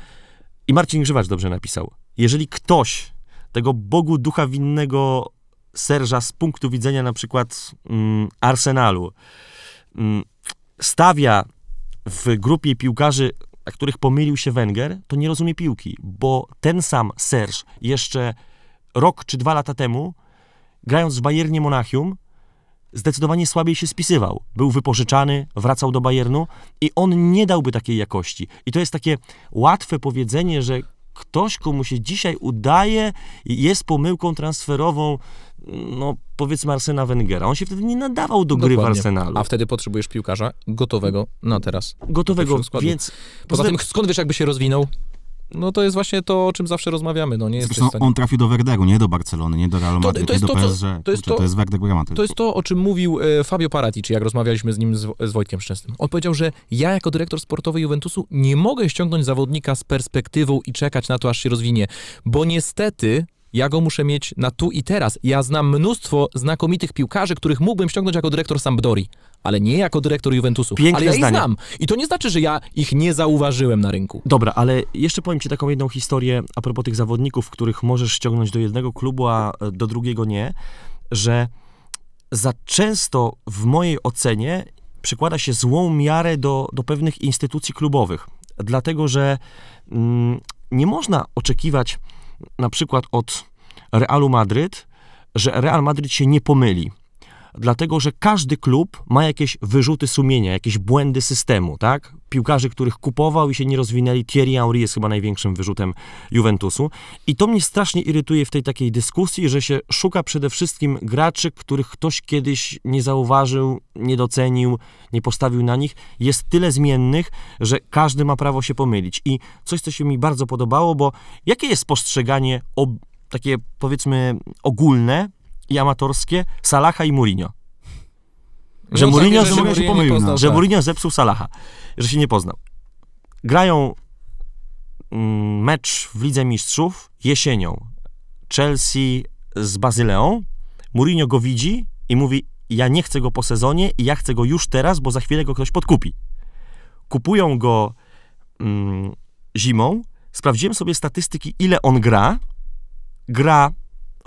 I Marcin Grzywacz dobrze napisał. Jeżeli ktoś tego Bogu ducha winnego serża z punktu widzenia na przykład mm, Arsenalu mm, stawia w grupie piłkarzy, na których pomylił się Wenger, to nie rozumie piłki, bo ten sam serż jeszcze rok czy dwa lata temu, grając z Bayernie Monachium, zdecydowanie słabiej się spisywał. Był wypożyczany, wracał do Bayernu i on nie dałby takiej jakości. I to jest takie łatwe powiedzenie, że ktoś, komu się dzisiaj udaje, jest pomyłką transferową, no powiedzmy Arsena Wengera. On się wtedy nie nadawał do Dokładnie. gry w Arsenalu. A wtedy potrzebujesz piłkarza gotowego na teraz. Gotowego, więc... Poza tym, skąd wiesz, jakby się rozwinął? No to jest właśnie to, o czym zawsze rozmawiamy. No, nie Zresztą stanie... on trafił do Werderu, nie do Barcelony, nie do Realu Madridu, nie do PSG. To, to, jest to, to jest To, to jest to, o czym mówił e, Fabio Paratici, jak rozmawialiśmy z nim, z, z Wojtkiem Szczęsnym. On powiedział, że ja jako dyrektor sportowy Juventusu nie mogę ściągnąć zawodnika z perspektywą i czekać na to, aż się rozwinie, bo niestety ja go muszę mieć na tu i teraz. Ja znam mnóstwo znakomitych piłkarzy, których mógłbym ściągnąć jako dyrektor Sampdori, ale nie jako dyrektor Juventusu. Piękne ale ja zdanie. ich znam. I to nie znaczy, że ja ich nie zauważyłem na rynku. Dobra, ale jeszcze powiem ci taką jedną historię a propos tych zawodników, których możesz ściągnąć do jednego klubu, a e, do drugiego nie, że za często w mojej ocenie przykłada się złą miarę do, do pewnych instytucji klubowych. Dlatego, że mm, nie można oczekiwać na przykład od Realu Madryt, że Real Madryt się nie pomyli dlatego że każdy klub ma jakieś wyrzuty sumienia, jakieś błędy systemu, tak? Piłkarzy, których kupował i się nie rozwinęli. Thierry Henry jest chyba największym wyrzutem Juventusu. I to mnie strasznie irytuje w tej takiej dyskusji, że się szuka przede wszystkim graczy, których ktoś kiedyś nie zauważył, nie docenił, nie postawił na nich. Jest tyle zmiennych, że każdy ma prawo się pomylić. I coś, co się mi bardzo podobało, bo jakie jest postrzeganie ob takie powiedzmy ogólne i amatorskie Salaha i Mourinho. Że no, Mourinho, że, że Mourinho się pomylił, poznał, że tak. Mourinho zepsuł Salaha, że się nie poznał. Grają mm, mecz w Lidze Mistrzów jesienią. Chelsea z Bazyleą. Mourinho go widzi i mówi: Ja nie chcę go po sezonie i ja chcę go już teraz, bo za chwilę go ktoś podkupi. Kupują go mm, zimą. Sprawdziłem sobie statystyki, ile on gra. Gra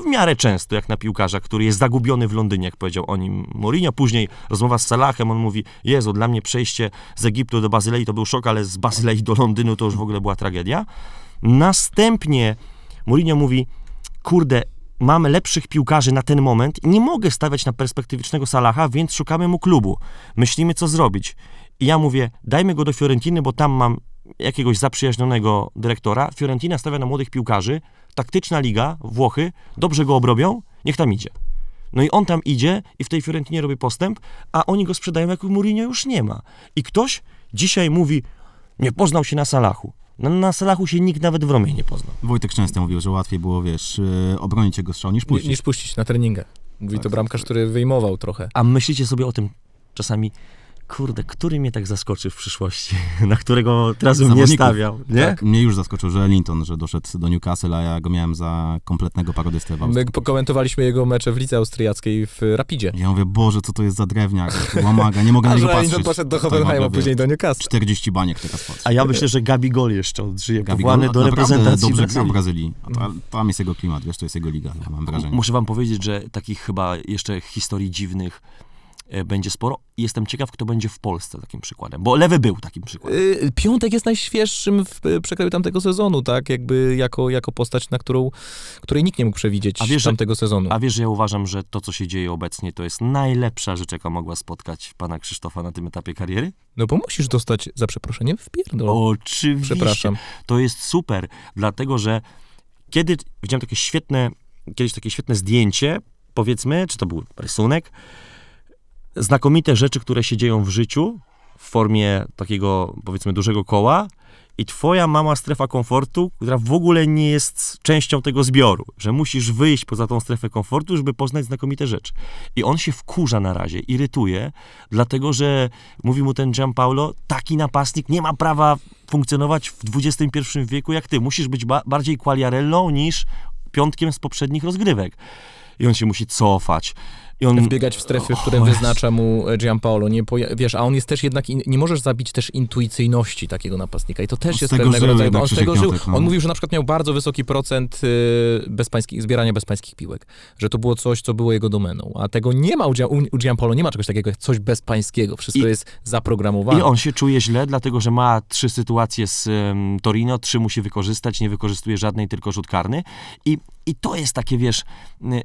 w miarę często, jak na piłkarza, który jest zagubiony w Londynie, jak powiedział o nim Mourinho. Później rozmowa z Salahem, on mówi, Jezu, dla mnie przejście z Egiptu do Bazylei to był szok, ale z Bazylei do Londynu to już w ogóle była tragedia. Następnie Mourinho mówi, kurde, mamy lepszych piłkarzy na ten moment, nie mogę stawiać na perspektywicznego Salaha, więc szukamy mu klubu. Myślimy, co zrobić. I ja mówię, dajmy go do Fiorentiny, bo tam mam jakiegoś zaprzyjaźnionego dyrektora. Fiorentina stawia na młodych piłkarzy, taktyczna liga, Włochy, dobrze go obrobią, niech tam idzie. No i on tam idzie i w tej Fiorentinie robi postęp, a oni go sprzedają, jak Mourinho już nie ma. I ktoś dzisiaj mówi, nie poznał się na Salachu. Na, na Salachu się nikt nawet w Romie nie poznał. Wojtek często mówił, że łatwiej było, wiesz, y, obronić jego strzał niż puścić. niż puścić na treningę. Mówi tak, to bramkarz, który wyjmował trochę. A myślicie sobie o tym czasami, kurde, który mnie tak zaskoczy w przyszłości, na którego teraz bym nie stawiał, nie? Tak, mnie już zaskoczył, że Linton, że doszedł do Newcastle, a ja go miałem za kompletnego parodystę My komentowaliśmy jego mecze w Lidze Austriackiej w Rapidzie. Ja mówię, Boże, co to jest za drewniak, łamaga, nie mogę na niego patrzeć. Linton poszedł do tak, tak, Hoffenheimu, tak, później do Newcastle. 40 baniek teraz patrzę. A ja myślę, że Gabi Gol jeszcze odżyje, Gabi powołany do reprezentacji dobrze grał w Brazylii. Ta, tam jest jego klimat, wiesz, to jest jego liga, mam wrażenie. Muszę wam powiedzieć, że takich chyba jeszcze historii dziwnych E, będzie sporo. Jestem ciekaw, kto będzie w Polsce takim przykładem, bo Lewy był takim przykładem. Y, Piątek jest najświeższym w y, przekroju tamtego sezonu, tak? Jakby jako, jako postać, na którą, której nikt nie mógł przewidzieć a wiesz, tamtego sezonu. A wiesz, że ja uważam, że to, co się dzieje obecnie, to jest najlepsza rzecz, jaka mogła spotkać pana Krzysztofa na tym etapie kariery? No bo musisz dostać za przeproszeniem, w pierdol. Oczywiście. Przepraszam. To jest super, dlatego, że kiedy widziałem takie świetne, kiedyś takie świetne zdjęcie, powiedzmy, czy to był rysunek, znakomite rzeczy, które się dzieją w życiu w formie takiego, powiedzmy, dużego koła i twoja mała strefa komfortu, która w ogóle nie jest częścią tego zbioru, że musisz wyjść poza tą strefę komfortu, żeby poznać znakomite rzeczy. I on się wkurza na razie, irytuje, dlatego że mówi mu ten Gianpaolo, taki napastnik nie ma prawa funkcjonować w XXI wieku jak ty. Musisz być ba bardziej kwaliarellą niż piątkiem z poprzednich rozgrywek. I on się musi cofać, i on... Wbiegać w strefy, oh, które wyznacza mu e, Gianpaolo. Nie poja- wiesz, a on jest też jednak, in- nie możesz zabić też intuicyjności takiego napastnika i to też jest pewnego rodzaju, on z tego żył. No. On mówił, że na przykład miał bardzo wysoki procent y, bezpański, zbierania bezpańskich piłek, że to było coś, co było jego domeną, a tego nie ma u, u Gianpaolo, nie ma czegoś takiego, coś bezpańskiego, wszystko I, jest zaprogramowane. I on się czuje źle, dlatego, że ma trzy sytuacje z Torino, trzy musi wykorzystać, nie wykorzystuje żadnej, tylko rzut karny i i to jest takie, wiesz, y,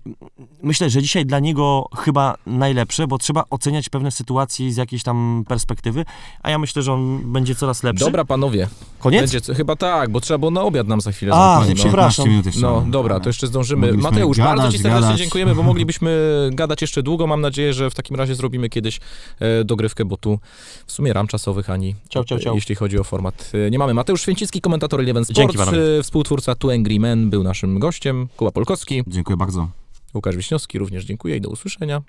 myślę, że dzisiaj dla niego chyba najlepsze, bo trzeba oceniać pewne sytuacje z jakiejś tam perspektywy, a ja myślę, że on będzie coraz lepszy. Dobra, panowie. Koniec? Będzie, chyba tak, bo trzeba było na obiad nam za chwilę. A, zamknąć, przepraszam. No. no, dobra, to jeszcze zdążymy. Mogliśmy Mateusz, gadać, bardzo ci serdecznie gadać. dziękujemy, bo moglibyśmy gadać jeszcze długo. Mam nadzieję, że w takim razie zrobimy kiedyś e, dogrywkę, bo tu w sumie ram czasowych ani, ciao, ciao, ciao. jeśli chodzi o format, e, nie mamy. Mateusz Święcicki, komentator Eleven Sport, Dzięki, panowie. E, współtwórca Two Angry Men, był naszym gościem. Kuba Polkowski. Dziękuję bardzo. Łukasz Wiśniowski również dziękuję i do usłyszenia.